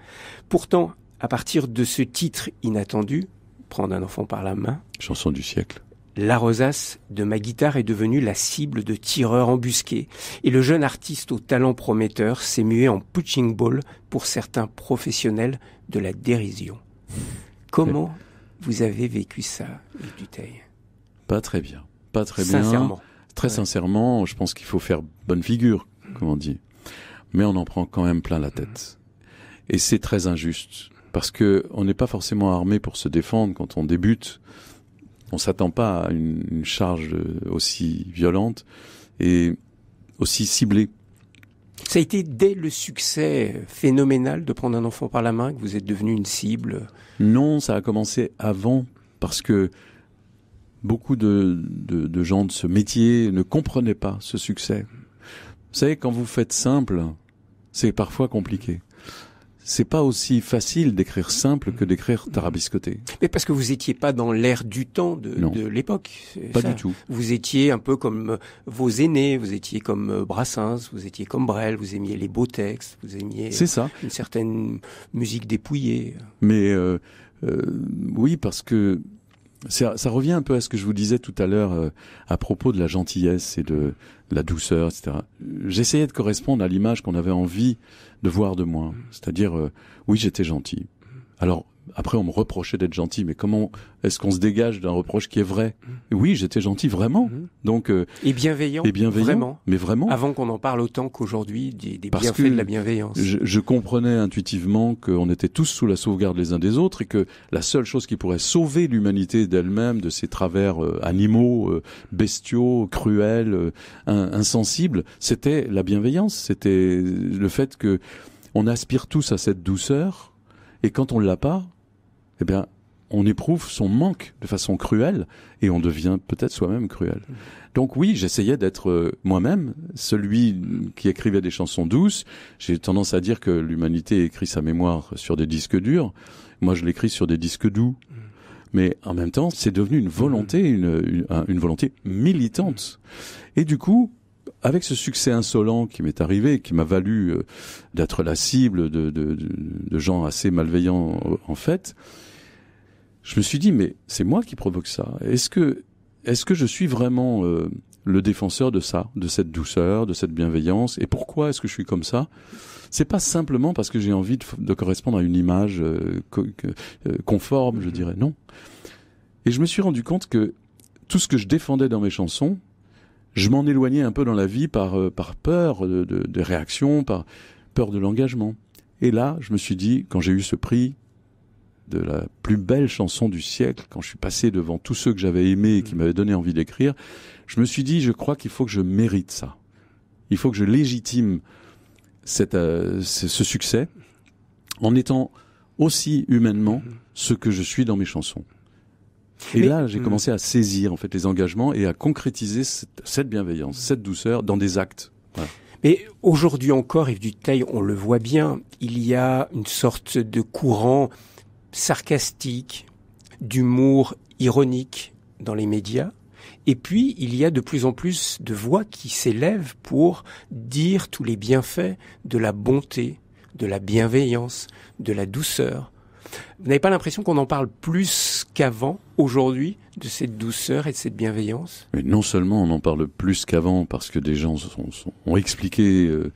Pourtant, à partir de ce titre inattendu, Prendre un enfant par la main, chanson du siècle, la rosace de ma guitare est devenue la cible de tireurs embusqués, et le jeune artiste au talent prometteur s'est mué en punching ball pour certains professionnels de la dérision. Comment vous avez vécu ça, Duteil Pas très bien, pas très bien. Sincèrement. Très sincèrement, je pense qu'il faut faire bonne figure, comme on dit. Mais on en prend quand même plein la tête. Mm-hmm. Et c'est très injuste. Parce que on n'est pas forcément armé pour se défendre quand on débute. On s'attend pas à une, charge aussi violente et aussi ciblée. Ça a été dès le succès phénoménal de prendre un enfant par la main que vous êtes devenu une cible. Non, ça a commencé avant parce que beaucoup de, gens de ce métier ne comprenaient pas ce succès. Vous savez, quand vous faites simple, c'est parfois compliqué. C'est pas aussi facile d'écrire simple que d'écrire tarabiscoté. Mais parce que vous étiez pas dans l'ère du temps de, l'époque. Pas du tout. Vous étiez un peu comme euh, vos aînés, vous étiez comme euh, Brassens, vous étiez comme Brel, vous aimiez les beaux textes, vous aimiez euh, une certaine musique dépouillée. Mais oui, parce que ça, revient un peu à ce que je vous disais tout à l'heure euh, à propos de la gentillesse et de, la douceur, etc. J'essayais de correspondre à l'image qu'on avait envie de voir de moi. C'est-à-dire, euh, oui, j'étais gentil. Alors, après, on me reprochait d'être gentil, mais comment est-ce qu'on se dégage d'un reproche qui est vrai mmh. Oui, j'étais gentil vraiment. Mmh. Donc euh, et bienveillant. Et bienveillant. Mais vraiment. Avant qu'on en parle autant qu'aujourd'hui des, des bienfaits de la bienveillance. Je, je comprenais intuitivement qu'on était tous sous la sauvegarde les uns des autres et que la seule chose qui pourrait sauver l'humanité d'elle-même de ses travers euh, animaux, euh, bestiaux, cruels, insensibles, c'était la bienveillance. C'était le fait que on aspire tous à cette douceur et quand on l'a pas, eh bien, on éprouve son manque de façon cruelle et on devient peut-être soi-même cruel. Donc oui, j'essayais d'être euh, moi-même celui qui écrivait des chansons douces. J'ai tendance à dire que l'humanité écrit sa mémoire sur des disques durs. Moi, je l'écris sur des disques doux. Mais en même temps, c'est devenu une volonté, une, volonté militante. Et du coup, avec ce succès insolent qui m'est arrivé, qui m'a valu euh, d'être la cible de gens assez malveillants en fait, je me suis dit, mais c'est moi qui provoque ça. Est-ce que, est-ce que je suis vraiment euh, le défenseur de ça, de cette douceur, de cette bienveillance Et pourquoi est-ce que je suis comme ça C'est pas simplement parce que j'ai envie de, correspondre à une image euh, euh, conforme, je mhm. dirais. Non. Et je me suis rendu compte que tout ce que je défendais dans mes chansons, je m'en éloignais un peu dans la vie par, par peur de, de, de par peur de l'engagement. Et là, je me suis dit, quand j'ai eu ce prix de la plus belle chanson du siècle, quand je suis passé devant tous ceux que j'avais aimés et qui mm. m'avaient donné envie d'écrire, je me suis dit, je crois qu'il faut que je mérite ça. Il faut que je légitime euh, ce, succès en étant aussi humainement mm-hmm. ce que je suis dans mes chansons. Et là, j'ai mm. commencé à saisir en fait les engagements et à concrétiser cette, bienveillance, cette douceur dans des actes. Mais aujourd'hui encore, Yves Duteil, on le voit bien, il y a une sorte de courant sarcastique, d'humour ironique dans les médias. Et puis, il y a de plus en plus de voix qui s'élèvent pour dire tous les bienfaits de la bonté, de la bienveillance, de la douceur. Vous n'avez pas l'impression qu'on en parle plus qu'avant, aujourd'hui, de cette douceur et de cette bienveillance Mais non seulement on en parle plus qu'avant, parce que des gens ont expliqué euh,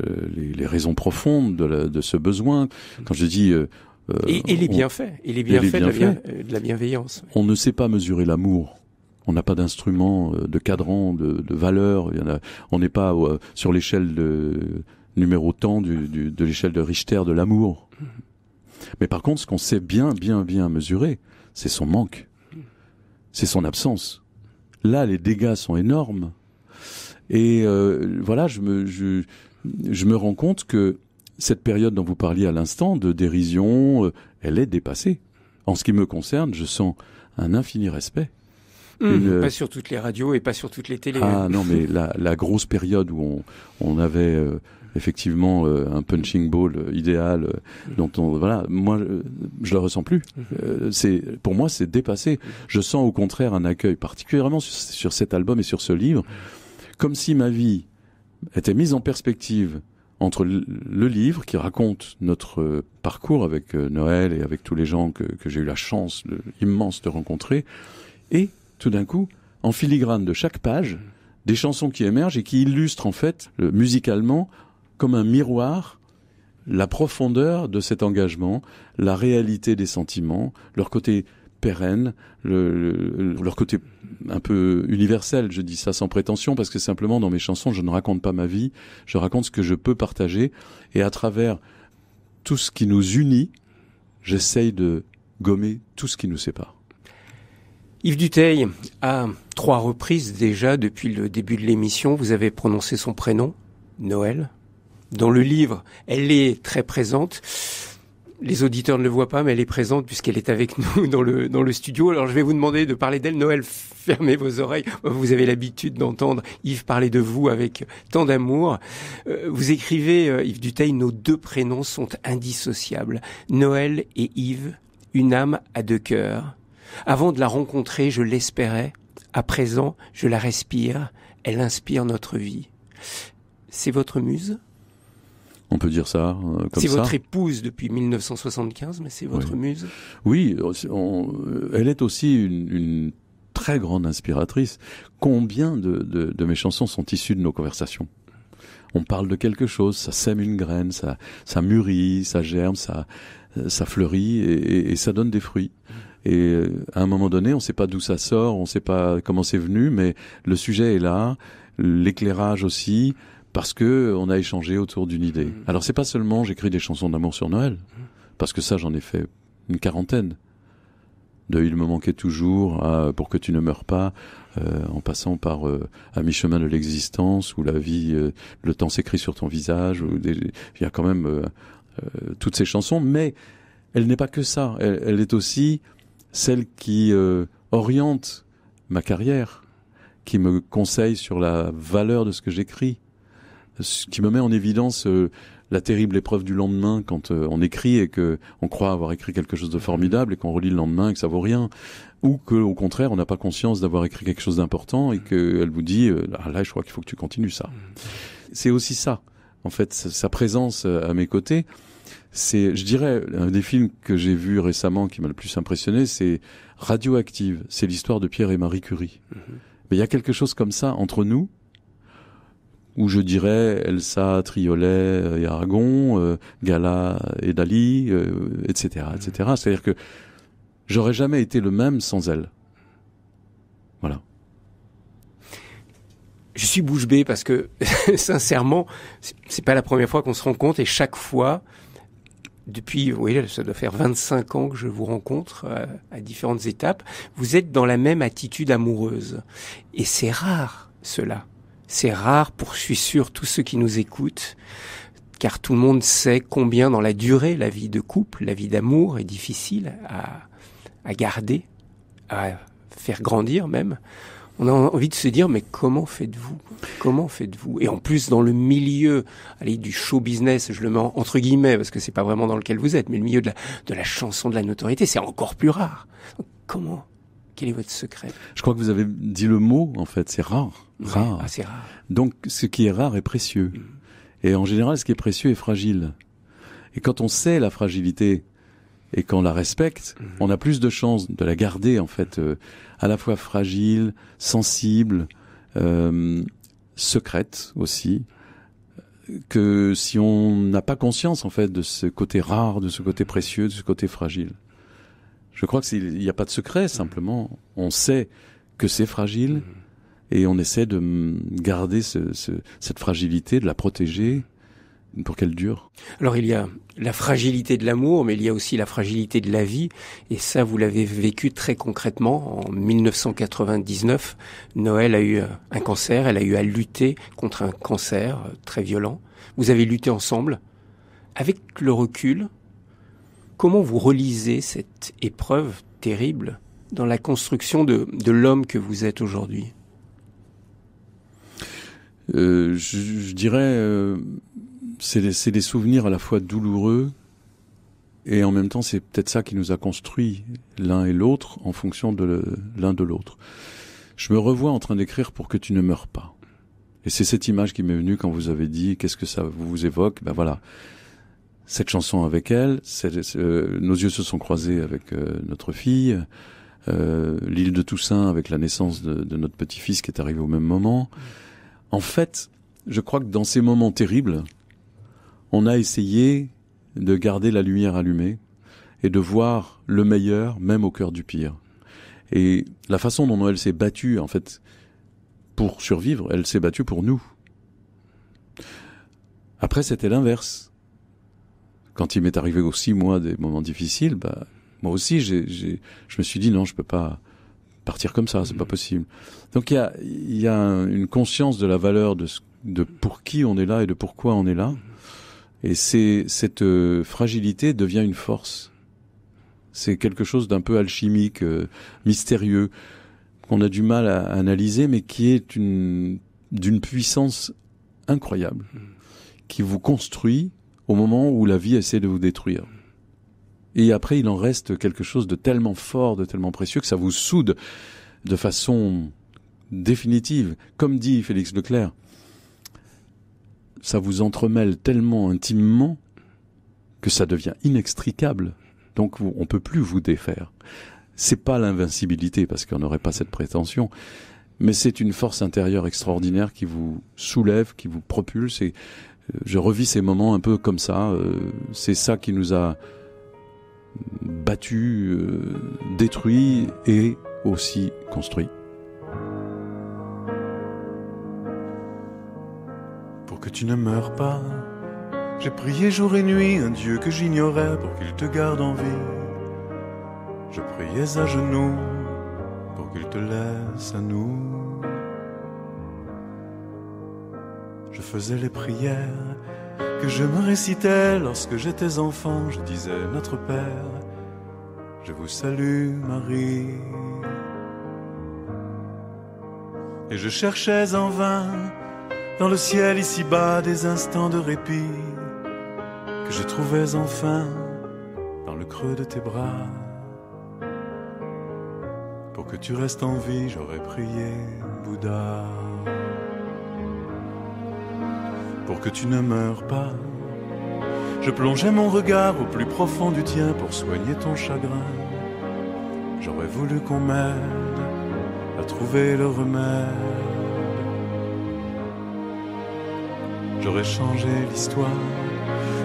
euh, les, raisons profondes de, ce besoin. Quand je dis euh, euh, et, est les bienfaits, Il est bien fait euh, de, la, bienveillance. On ne sait pas mesurer l'amour on n'a pas d'instrument, euh, de cadran, de, valeur. on n'est pas sur l'échelle de numéro tant de l'échelle de Richter de l'amour. Mais par contre, ce qu'on sait bien, bien, bien mesurer, c'est son manque, c'est son absence. Là, les dégâts sont énormes. Et voilà, je me, je, je me rends compte que cette période dont vous parliez à l'instant de dérision, euh, elle est dépassée. En ce qui me concerne, je sens un infini respect. Mmh, euh, pas sur toutes les radios et pas sur toutes les télés. Ah non, mais la, grosse période où on, avait euh, effectivement un punching ball idéal, mmh. dont on voilà, moi je le ressens plus. Mmh. c'est pour moi c'est dépassé. Je sens au contraire un accueil particulièrement sur cet album et sur ce livre, comme si ma vie était mise en perspective entre le livre qui raconte notre parcours avec euh, Noël et avec tous les gens que, j'ai eu la chance immense de rencontrer, et tout d'un coup, en filigrane de chaque page, des chansons qui émergent et qui illustrent en fait musicalement comme un miroir la profondeur de cet engagement, la réalité des sentiments, leur côté leur côté un peu universel. Je dis ça sans prétention parce que simplement dans mes chansons, je ne raconte pas ma vie, je raconte ce que je peux partager. Et à travers tout ce qui nous unit, j'essaye de gommer tout ce qui nous sépare. Yves Duteil, à trois reprises déjà depuis le début de l'émission, vous avez prononcé son prénom, Noël. Dans le livre, elle est très présente les auditeurs ne le voient pas, mais elle est présente puisqu'elle est avec nous dans le, dans le studio. Alors je vais vous demander de parler d'elle. Noël, fermez vos oreilles. Vous avez l'habitude d'entendre Yves parler de vous avec tant d'amour. Euh, vous écrivez, euh, Yves Duteil, nos deux prénoms sont indissociables. Noël et Yves, une âme à deux cœurs. Avant de la rencontrer, je l'espérais. À présent, je la respire. Elle inspire notre vie. C'est votre muse on peut dire ça euh, comme ça. C'est votre épouse depuis 1975, mais c'est votre muse. Oui, euh, euh, elle est aussi une, très grande inspiratrice. Combien de, mes chansons sont issues de nos conversations on parle de quelque chose, ça sème une graine, ça, mûrit, ça germe, ça, fleurit et, et ça donne des fruits. Et à un moment donné, on ne sait pas d'où ça sort, on ne sait pas comment c'est venu, mais le sujet est là, l'éclairage aussi, parce que on a échangé autour d'une idée. Mm. Alors c'est pas seulement j'écris des chansons d'amour sur Noël, mm. parce que ça j'en ai fait une quarantaine. De Il me manquait toujours, à Pour que tu ne meurs pas, euh, en passant par euh, À mi-chemin de l'existence, ou La vie, euh, Le temps s'écrit sur ton visage, ou il y a quand même euh, toutes ces chansons, mais elle n'est pas que ça, elle, est aussi celle qui oriente ma carrière, qui me conseille sur la valeur de ce que j'écris, ce qui me met en évidence euh, la terrible épreuve du lendemain quand euh, on écrit et que on croit avoir écrit quelque chose de formidable et qu'on relit le lendemain et que ça vaut rien ou que au contraire on n'a pas conscience d'avoir écrit quelque chose d'important et mm. qu'elle vous dit euh, là je crois qu'il faut que tu continues ça mm. c'est aussi ça en fait sa présence à mes côtés c'est je dirais un des films que j'ai vu récemment qui m'a le plus impressionné c'est Radioactive c'est l'histoire de Pierre et Marie Curie mm-hmm. mais il y a quelque chose comme ça entre nous où je dirais Elsa, Triolet euh, et Aragon, euh, Gala et Dali, etc., euh, etc. Mm. C'est-à-dire que j'aurais jamais été le même sans elle. Voilà. Je suis bouche bée parce que sincèrement, c'est pas la première fois qu'on se rencontre et chaque fois, depuis, vous voyez, ça doit faire 25 ans que je vous rencontre à différentes étapes, vous êtes dans la même attitude amoureuse. Et c'est rare, cela. C'est rare pour, je suis sûr, tous ceux qui nous écoutent, car tout le monde sait combien dans la durée la vie de couple, la vie d'amour est difficile à, à garder, à faire grandir même. On a envie de se dire, mais comment faites-vous Comment faites-vous Et en plus, dans le milieu allez, du show business, je le mets entre guillemets, parce que c'est pas vraiment dans lequel vous êtes, mais le milieu de la, de la chanson, de la notoriété, c'est encore plus rare. Comment quel est votre secret Je crois que vous avez dit le mot, en fait. C'est rare. Rare. Ah, c'est rare. Donc, ce qui est rare est précieux. Mm. Et en général, ce qui est précieux est fragile. Et quand on sait la fragilité et qu'on la respecte, mm. on a plus de chances de la garder, en fait, euh, à la fois fragile, sensible, euh, secrète aussi que si on n'a pas conscience en fait de ce côté rare, de ce côté précieux, de ce côté fragile. Je crois qu'il n'y a pas de secret, simplement. On sait que c'est fragile mm-hmm. et on essaie de garder cette fragilité, de la protéger pour qu'elle dure. Alors il y a la fragilité de l'amour, mais il y a aussi la fragilité de la vie. Et ça, vous l'avez vécu très concrètement. En 1999, Noël a eu un cancer, elle a eu à lutter contre un cancer euh, très violent. Vous avez lutté ensemble. Avec le recul, Comment vous relisez cette épreuve terrible dans la construction de, l'homme que vous êtes aujourd'hui euh, je, dirais, euh, c'est des, souvenirs à la fois douloureux et en même temps, c'est peut-être ça qui nous a construit l'un et l'autre en fonction de l'un de l'autre. Je me revois en train d'écrire pour que tu ne meurs pas. Et c'est cette image qui m'est venue quand vous avez dit qu'est-ce que ça vous évoque. Ben voilà, cette chanson avec elle. Euh, nos yeux se sont croisés avec euh, notre fille. Euh, l'île de Toussaint avec la naissance de, notre petit-fils qui est arrivé au même moment. En fait, je crois que dans ces moments terribles, on a essayé de garder la lumière allumée et de voir le meilleur même au cœur du pire. Et la façon dont elle s'est battue, en fait, pour survivre, elle s'est battue pour nous. Après, c'était l'inverse quand il m'est arrivé aussi moi des moments difficiles, bah, moi aussi j'ai, je me suis dit non, je peux pas partir comme ça, c'est pas mm. possible. Donc il y a, une conscience de la valeur de, de pour qui on est là et de pourquoi on est là. Et c'est cette euh, fragilité devient une force. C'est quelque chose d'un peu alchimique, euh, mystérieux, qu'on a du mal à analyser, mais qui est une d'une puissance incroyable, mm. qui vous construit au moment où la vie essaie de vous détruire. Et après, il en reste quelque chose de tellement fort, de tellement précieux, que ça vous soude de façon définitive. Comme dit Félix Leclerc, ça vous entremêle tellement intimement que ça devient inextricable. Donc on ne peut plus vous défaire. C'est pas l'invincibilité parce qu'on n'aurait pas cette prétention, mais c'est une force intérieure extraordinaire qui vous soulève, qui vous propulse et je revis ces moments un peu comme ça. Euh, c'est ça qui nous a battus, euh, détruits et aussi construits. Pour que tu ne meures pas, j'ai prié jour et nuit un Dieu que j'ignorais pour qu'il te garde en vie. Je priais à genoux pour qu'il te laisse à nous. je faisais les prières que je me récitais lorsque j'étais enfant. Je disais Notre Père, je vous salue Marie. Et je cherchais en vain dans le ciel ici-bas des instants de répit que je trouvais enfin dans le creux de tes bras. Pour que tu restes en vie, j'aurais prié Bouddha pour que tu ne meurs pas. Je plongeais mon regard au plus profond du tien pour soigner ton chagrin. J'aurais voulu qu'on m'aide à trouver le remède. J'aurais changé l'histoire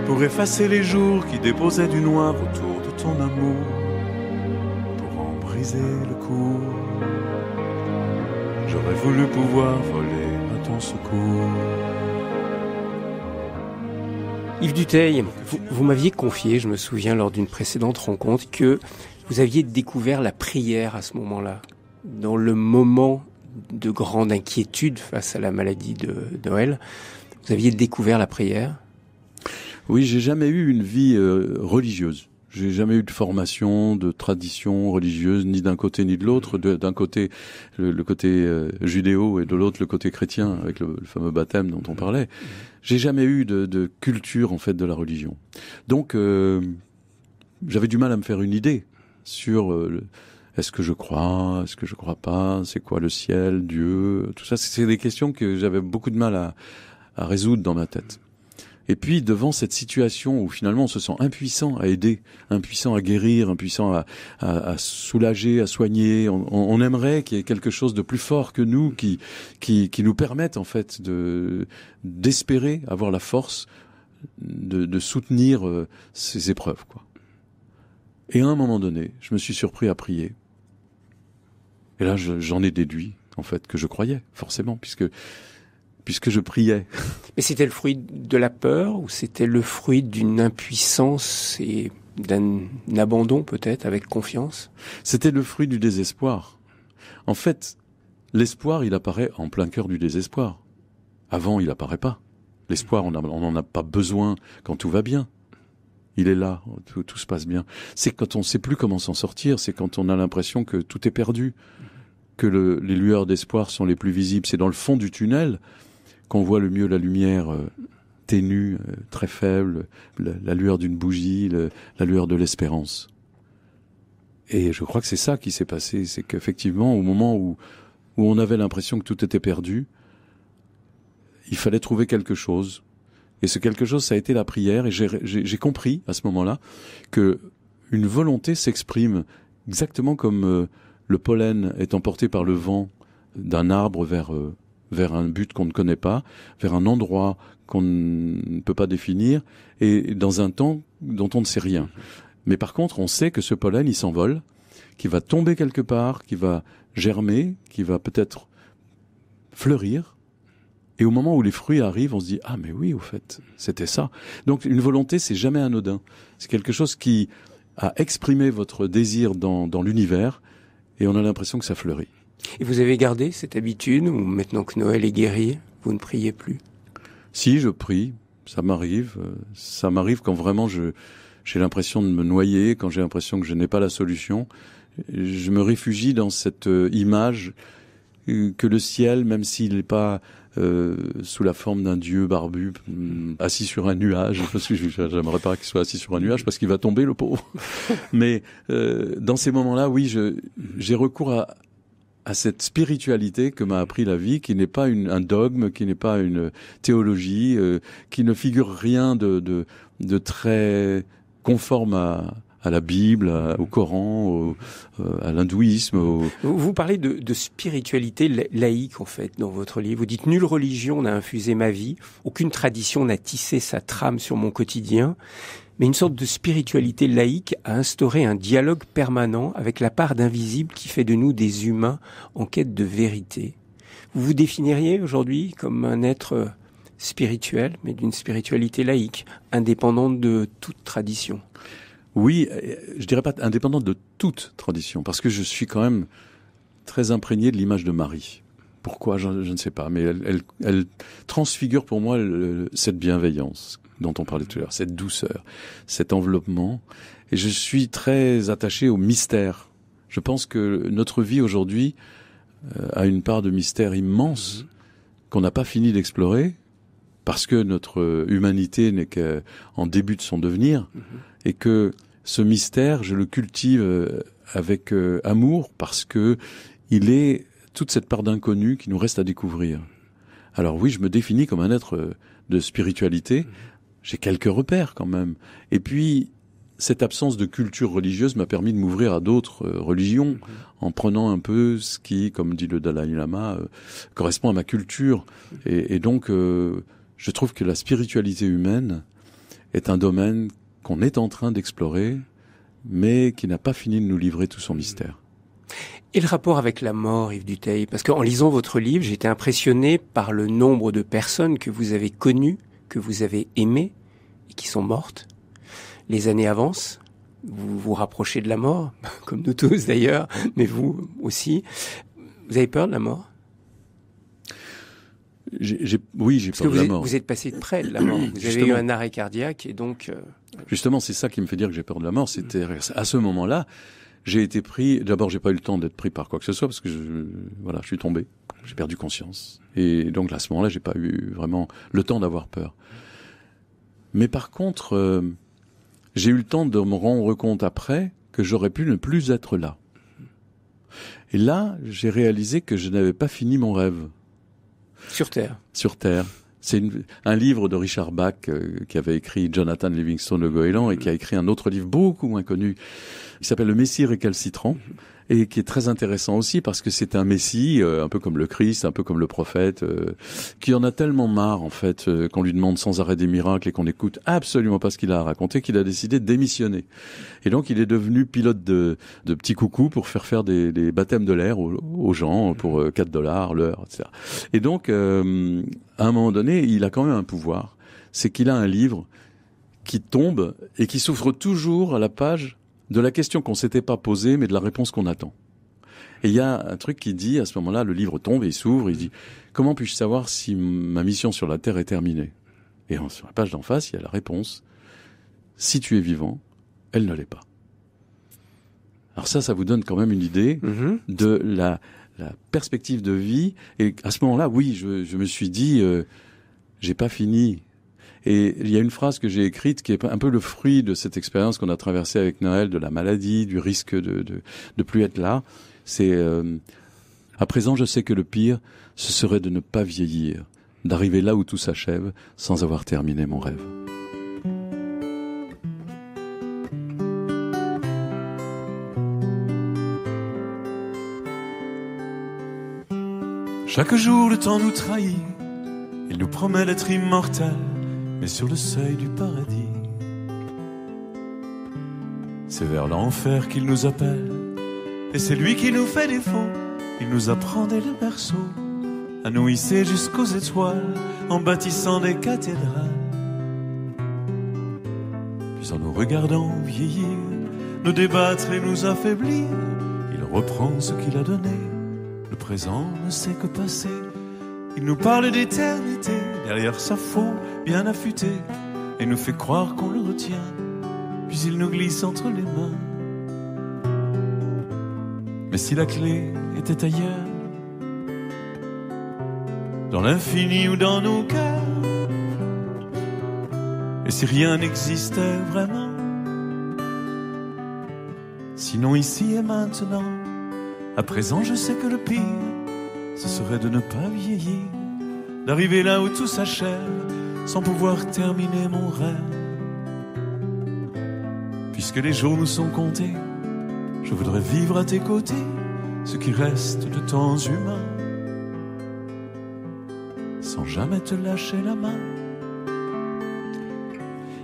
pour effacer les jours qui déposaient du noir autour de ton amour, pour en briser le cou. J'aurais voulu pouvoir voler à ton secours. Yves Duteil, vous, m'aviez confié, je me souviens, lors d'une précédente rencontre, que vous aviez découvert la prière à ce moment-là, dans le moment de grande inquiétude face à la maladie de Noël. Vous aviez découvert la prière Oui, j'ai jamais eu une vie euh, religieuse. J'ai jamais eu de formation, de tradition religieuse, ni d'un côté ni de l'autre. D'un côté, le, côté euh, judéo et de l'autre, le côté chrétien, avec le, fameux baptême dont on parlait j'ai jamais eu de, culture en fait de la religion. Donc euh, j'avais du mal à me faire une idée sur euh, est-ce que je crois, est-ce que je crois pas, c'est quoi le ciel, Dieu, tout ça. C'est des questions que j'avais beaucoup de mal à résoudre dans ma tête. Et puis devant cette situation où finalement on se sent impuissant à aider, impuissant à guérir, impuissant à, à, soulager, à soigner, on, aimerait qu'il y ait quelque chose de plus fort que nous qui, qui, qui nous permette en fait de d'espérer avoir la force de, de soutenir euh, ces épreuves. Quoi. Et à un moment donné, je me suis surpris à prier. Et là, j'en ai déduit en fait que je croyais forcément, puisque puisque je priais. Mais c'était le fruit de la peur ou c'était le fruit d'une impuissance et d'un abandon peut-être avec confiance C'était le fruit du désespoir. En fait, l'espoir, il apparaît en plein cœur du désespoir. Avant, il n'apparaît pas. L'espoir, on n'en a pas besoin quand tout va bien. Il est là, tout, se passe bien. C'est quand on ne sait plus comment s'en sortir, c'est quand on a l'impression que tout est perdu, que les lueurs d'espoir sont les plus visibles. C'est dans le fond du tunnel qu'on voit le mieux la lumière euh, ténue, euh, très faible, la, lueur d'une bougie, la lueur de l'espérance. Et je crois que c'est ça qui s'est passé, c'est qu'effectivement, au moment où, où on avait l'impression que tout était perdu, il fallait trouver quelque chose. Et ce quelque chose, ça a été la prière. Et j'ai compris à ce moment-là que une volonté s'exprime exactement comme euh, le pollen est emporté par le vent d'un arbre vers vers un but qu'on ne connaît pas, vers un endroit qu'on ne peut pas définir et dans un temps dont on ne sait rien. Mais par contre, on sait que ce pollen, il s'envole, qu'il va tomber quelque part, qu'il va germer, qu'il va peut-être fleurir. Et au moment où les fruits arrivent, on se dit ah mais oui au fait c'était ça. Donc une volonté c'est jamais anodin. C'est quelque chose qui a exprimé votre désir dans, dans l'univers et on a l'impression que ça fleurit. Et vous avez gardé cette habitude, ou maintenant que Noël est guéri, vous ne priez plus Si, je prie. Ça m'arrive. Euh, ça m'arrive quand vraiment je, j'ai l'impression de me noyer, quand j'ai l'impression que je n'ai pas la solution. Je me réfugie dans cette euh, image euh, que le ciel, même s'il n'est pas euh, sous la forme d'un dieu barbu mm, assis sur un nuage. J'aimerais pas qu'il soit assis sur un nuage parce qu'il va tomber le pauvre. Mais euh, dans ces moments-là, oui, j'ai recours à, à cette spiritualité que m'a appris la vie, qui n'est pas une, un dogme, qui n'est pas une théologie, euh, qui ne figure rien de, de, de très conforme à, à la Bible, au Coran, au, euh, à l'hindouisme. Vous parlez de, de, spiritualité laïque en fait dans votre livre. Vous dites nulle religion n'a infusé ma vie, aucune tradition n'a tissé sa trame sur mon quotidien mais une sorte de spiritualité laïque a instauré un dialogue permanent avec la part d'invisible qui fait de nous des humains en quête de vérité. Vous vous définiriez aujourd'hui comme un être spirituel, mais d'une spiritualité laïque, indépendante de toute tradition. Oui, euh, je dirais pas indépendante de toute tradition, parce que je suis quand même très imprégné de l'image de Marie. Pourquoi je, ne sais pas, mais elle, transfigure pour moi cette bienveillance dont on parlait tout à l'heure, cette douceur, cet enveloppement. Et je suis très attaché au mystère. Je pense que notre vie aujourd'hui euh, a une part de mystère immense qu'on n'a pas fini d'explorer parce que notre humanité n'est qu'en début de son devenir mhm. et que ce mystère, je le cultive euh, avec euh, amour parce que il est toute cette part d'inconnu qui nous reste à découvrir. Alors oui, je me définis comme un être de spiritualité, mhm j'ai quelques repères quand même. Et puis, cette absence de culture religieuse m'a permis de m'ouvrir à d'autres euh, religions mhm. en prenant un peu ce qui, comme dit le Dalai Lama, euh, correspond à ma culture. Et, donc, euh, je trouve que la spiritualité humaine est un domaine qu'on est en train d'explorer, mais qui n'a pas fini de nous livrer tout son mystère. Et le rapport avec la mort, Yves Duteil Parce qu'en lisant votre livre, j'ai été impressionné par le nombre de personnes que vous avez connues que vous avez aimées et qui sont mortes. Les années avancent, vous vous rapprochez de la mort, comme nous tous d'ailleurs, mais vous aussi. Vous avez peur de la mort oui, j'ai peur de la mort. vous êtes passé de près de la mort. Vous avez eu un arrêt cardiaque et donc. Euh, Justement, c'est ça qui me fait dire que j'ai peur de la mort. C'était à ce moment-là, j'ai été pris. D'abord, j'ai pas eu le temps d'être pris par quoi que ce soit parce que je, voilà, je suis tombé j'ai perdu conscience. Et donc à ce moment-là, j'ai pas eu vraiment le temps d'avoir peur. Mais par contre, euh, j'ai eu le temps de me rendre compte après que j'aurais pu ne plus être là. Et là, j'ai réalisé que je n'avais pas fini mon rêve. Sur Terre. Sur Terre. C'est un livre de Richard Bach euh, qui avait écrit Jonathan Livingstone le Goéland et qui a écrit un autre livre beaucoup moins connu. Il s'appelle Le Messie récalcitrant et qui est très intéressant aussi parce que c'est un Messie, euh, un peu comme le Christ, un peu comme le prophète, euh, qui en a tellement marre en fait euh, qu'on lui demande sans arrêt des miracles et qu'on n'écoute absolument pas ce qu'il a à raconter qu'il a décidé de démissionner. Et donc il est devenu pilote de, de petits coucou pour faire faire des, des baptêmes de l'air aux, gens pour 4 dollars l'heure, etc. Et donc à un moment donné, il a quand même un pouvoir, c'est qu'il a un livre qui tombe et qui souffre toujours à la page de la question qu'on s'était pas posée, mais de la réponse qu'on attend. Et il y a un truc qui dit, à ce moment-là, le livre tombe et il s'ouvre, il dit, comment puis-je savoir si ma mission sur la Terre est terminée Et sur la page d'en face, il y a la réponse, si tu es vivant, elle ne l'est pas. Alors ça, ça vous donne quand même une idée mm-hmm. de la, perspective de vie. Et à ce moment-là, oui, je, me suis dit, euh, j'ai pas fini et il y a une phrase que j'ai écrite qui est un peu le fruit de cette expérience qu'on a traversée avec Noël, de la maladie, du risque de de, plus être là. C'est euh, à présent, je sais que le pire, ce serait de ne pas vieillir, d'arriver là où tout s'achève, sans avoir terminé mon rêve. Chaque jour, le temps nous trahit. Il nous promet d'être immortel mais sur le seuil du paradis. C'est vers l'enfer qu'il nous appelle, et c'est lui qui nous fait défaut. Il nous apprend dès le berceau à nous hisser jusqu'aux étoiles en bâtissant des cathédrales. Puis en nous regardant vieillir, nous débattre et nous affaiblir, il reprend ce qu'il a donné. Le présent ne sait que passer il nous parle d'éternité derrière sa faux bien affûtée et nous fait croire qu'on le retient, puis il nous glisse entre les mains. Mais si la clé était ailleurs, dans l'infini ou dans nos cœurs, et si rien n'existait vraiment, sinon ici et maintenant, à présent je sais que le pire ce serait de ne pas vieillir, d'arriver là où tout s'achève, sans pouvoir terminer mon rêve. Puisque les jours nous sont comptés, je voudrais vivre à tes côtés ce qui reste de temps humain, sans jamais te lâcher la main.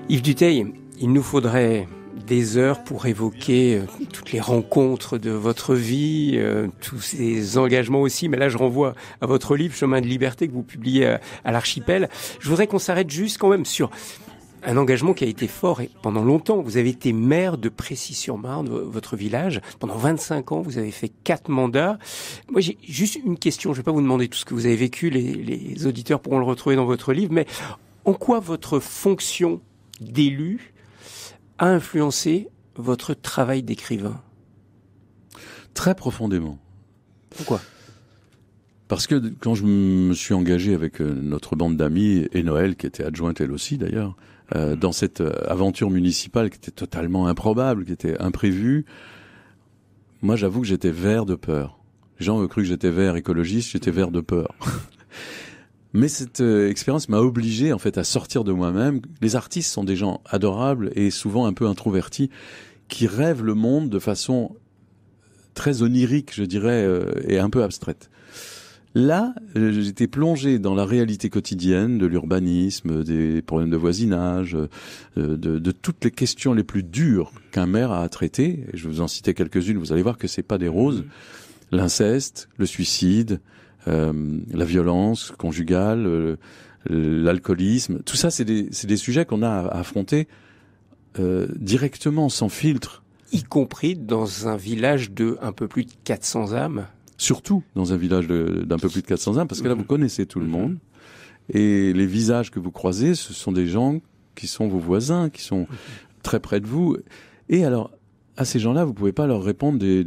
Yves Duteil, il nous faudrait des heures pour évoquer euh, toutes les rencontres de votre vie, euh, tous ces engagements aussi, mais là je renvoie à votre livre Chemin de liberté que vous publiez à, l'archipel. Je voudrais qu'on s'arrête juste quand même sur un engagement qui a été fort et pendant longtemps. Vous avez été maire de précis sur marne votre village. Pendant 25 ans, vous avez fait quatre mandats. Moi, j'ai juste une question. Je ne vais pas vous demander tout ce que vous avez vécu. Les, les, auditeurs pourront le retrouver dans votre livre. Mais en quoi votre fonction d'élu a influencé votre travail d'écrivain Très profondément. Pourquoi parce que quand je me suis engagé avec euh, notre bande d'amis et Noël, qui était adjointe elle aussi d'ailleurs, euh, mm. dans cette euh, aventure municipale qui était totalement improbable, qui était imprévue, moi j'avoue que j'étais vert de peur. Les gens ont cru que j'étais vert écologiste, j'étais vert de peur. Mais cette euh, expérience m'a obligé en fait à sortir de moi-même. Les artistes sont des gens adorables et souvent un peu introvertis qui rêvent le monde de façon très onirique, je dirais, euh, et un peu abstraite. Là, euh, j'étais plongé dans la réalité quotidienne de l'urbanisme, des problèmes de voisinage, de, toutes les questions les plus dures qu'un maire a à traiter. je vous en citais quelques-unes. Vous allez voir que c'est pas des roses. Mmh. L'inceste, le suicide, euh, la violence conjugale, euh, l'alcoolisme. Tout ça, c'est des, sujets qu'on a à affronter euh, directement, sans filtre. Y compris dans un village de un peu plus de 400 âmes Surtout dans un village d'un peu plus de 400 âmes, parce que là, vous connaissez tout le mhm. monde. Et les visages que vous croisez, ce sont des gens qui sont vos voisins, qui sont très près de vous. Et alors, à ces gens-là, vous pouvez pas leur répondre des,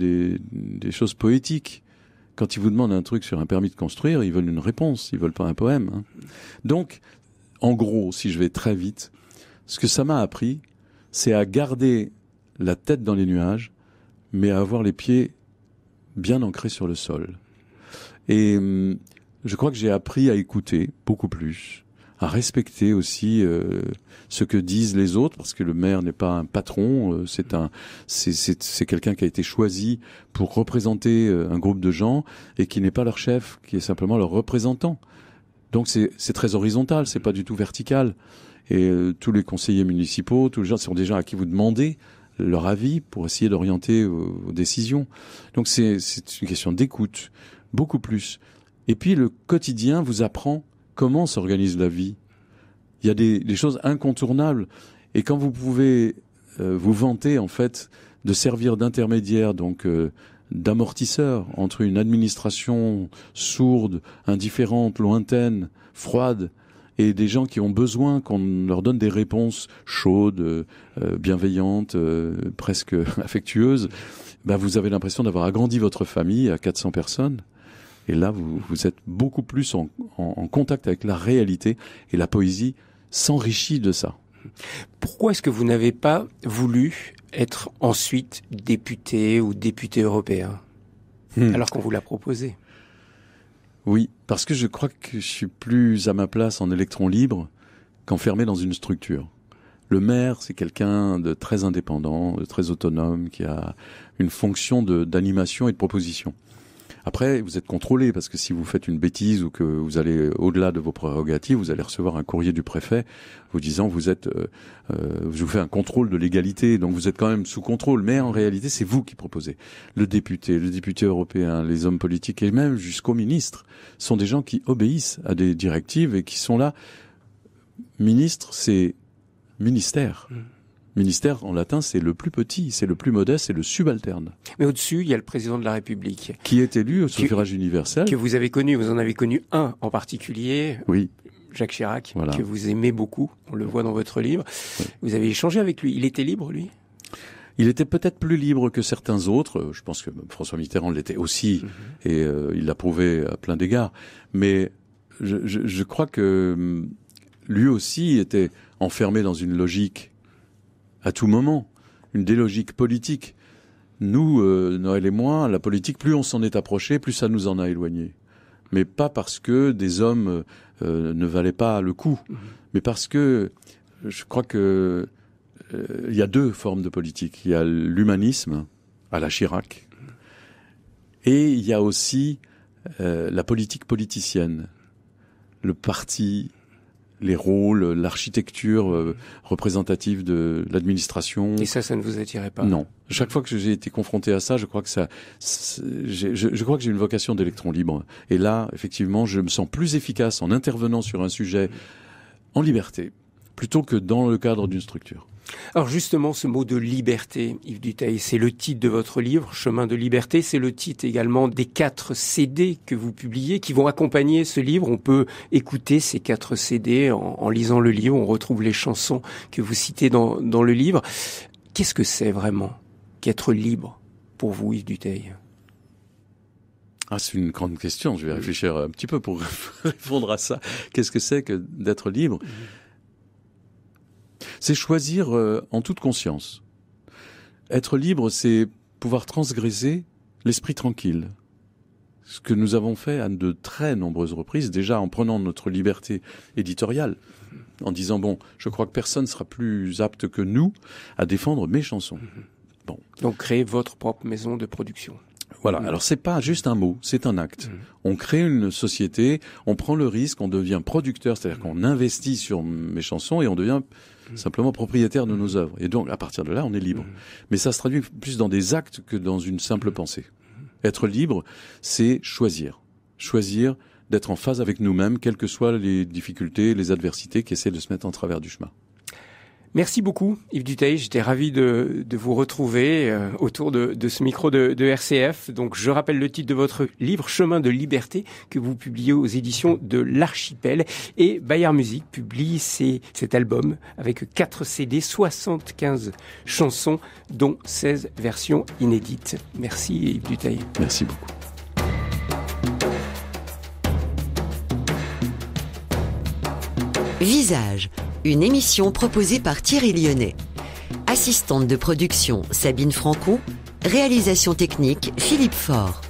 des choses poétiques. Quand ils vous demandent un truc sur un permis de construire, ils veulent une réponse, ils veulent pas un poème. Hein. Donc, en gros, si je vais très vite, ce que ça m'a appris, c'est à garder la tête dans les nuages, mais à avoir les pieds bien ancrés sur le sol. Et hum, je crois que j'ai appris à écouter beaucoup plus, à respecter aussi euh, ce que disent les autres, parce que le maire n'est pas un patron, euh, c'est un, c'est quelqu'un qui a été choisi pour représenter euh, un groupe de gens et qui n'est pas leur chef, qui est simplement leur représentant. Donc c'est très horizontal, c'est pas du tout vertical. Et tous les conseillers municipaux, tous les gens sont des gens à qui vous demandez leur avis pour essayer d'orienter vos, vos décisions. Donc c'est une question d'écoute, beaucoup plus. Et puis le quotidien vous apprend comment s'organise la vie. Il y a des, choses incontournables. Et quand vous pouvez euh, vous vanter, en fait, de servir d'intermédiaire, donc euh, d'amortisseur entre une administration sourde, indifférente, lointaine, froide, et des gens qui ont besoin qu'on leur donne des réponses chaudes, euh, bienveillantes, presque affectueuses, bah, vous avez l'impression d'avoir agrandi votre famille à 400 personnes. Et là, vous, êtes beaucoup plus en, contact avec la réalité et la poésie s'enrichit de ça. Pourquoi est-ce que vous n'avez pas voulu être ensuite député ou député européen hmm. alors qu'on vous l'a proposé Oui, parce que je crois que je suis plus à ma place en électron libre qu'enfermé dans une structure. Le maire, c'est quelqu'un de très indépendant, de très autonome, qui a une fonction d'animation et de proposition. Après, vous êtes contrôlé parce que si vous faites une bêtise ou que vous allez au-delà de vos prérogatives, vous allez recevoir un courrier du préfet vous disant vous êtes, euh, euh, je vous fais un contrôle de l'égalité, donc vous êtes quand même sous contrôle. Mais en réalité, c'est vous qui proposez. Le député, le député européen, les hommes politiques et même jusqu'au ministre sont des gens qui obéissent à des directives et qui sont là. Ministre, c'est ministère. Mmh. Ministère en latin, c'est le plus petit, c'est le plus modeste, c'est le subalterne. Mais au-dessus, il y a le président de la République. Qui est élu au suffrage universel. Que vous avez connu, vous en avez connu un en particulier. Oui. Jacques Chirac, que vous aimez beaucoup, on le voit dans votre livre. Vous avez échangé avec lui. Il était libre, lui il était peut-être plus libre que certains autres. Je pense que François Mitterrand l'était aussi, mhm. et euh, il l'a prouvé à plein d'égards. Mais je crois que hum, lui aussi était enfermé dans une logique à tout moment, une délogique politique. Nous, euh, Noël et moi, la politique, plus on s'en est approché, plus ça nous en a éloigné. Mais pas parce que des hommes euh, ne valaient pas le coup, mmh. mais parce que je crois qu'il euh, y a deux formes de politique. Il y a l'humanisme à la Chirac et il y a aussi la politique politicienne, le parti, les rôles, l'architecture euh, représentative de l'administration. Et ça, ça ne vous attirait pas Non. Chaque fois que j'ai été confronté à ça, je crois que ça, je, crois que j'ai une vocation d'électron libre. Et là, effectivement, je me sens plus efficace en intervenant sur un sujet en liberté plutôt que dans le cadre d'une structure. Alors justement, ce mot de liberté, Yves Duteil, c'est le titre de votre livre, Chemin de liberté, c'est le titre également des quatre CD que vous publiez, qui vont accompagner ce livre. On peut écouter ces quatre CD en, lisant le livre, on retrouve les chansons que vous citez dans, le livre. Qu'est-ce que c'est vraiment qu'être libre pour vous, Yves Duteil ah, c'est une grande question. Je vais réfléchir un petit peu pour répondre à ça. Qu'est-ce que c'est que d'être libre mhm. C'est choisir euh, en toute conscience. Être libre, c'est pouvoir transgresser l'esprit tranquille. Ce que nous avons fait à de très nombreuses reprises, déjà en prenant notre liberté éditoriale, en disant, bon, je crois que personne ne sera plus apte que nous à défendre mes chansons. Mhm. Bon. Donc créer votre propre maison de production. Voilà. Mhm. Alors c'est pas juste un mot, c'est un acte. Mhm. On crée une société, on prend le risque, on devient producteur, c'est-à-dire qu'on investit sur mes chansons et on devient simplement propriétaire de nos œuvres. Et donc, à partir de là, on est libre. Mm. Mais ça se traduit plus dans des actes que dans une simple pensée. Mm. Être libre, c'est choisir. Choisir d'être en phase avec nous-mêmes, quelles que soient les difficultés, les adversités qui essaient de se mettre en travers du chemin. Merci beaucoup Yves Duteil, j'étais ravi de, vous retrouver euh, autour de, ce micro de, RCF. Donc je rappelle le titre de votre livre Chemin de liberté que vous publiez aux éditions de l'Archipel et Bayard Music publie cet album avec 4 CD, 75 chansons dont 16 versions inédites. Merci Yves Duteil. Merci beaucoup. Visage une émission proposée par Thierry Lyonnais. Assistante de production Sabine Franco, réalisation technique Philippe Faure.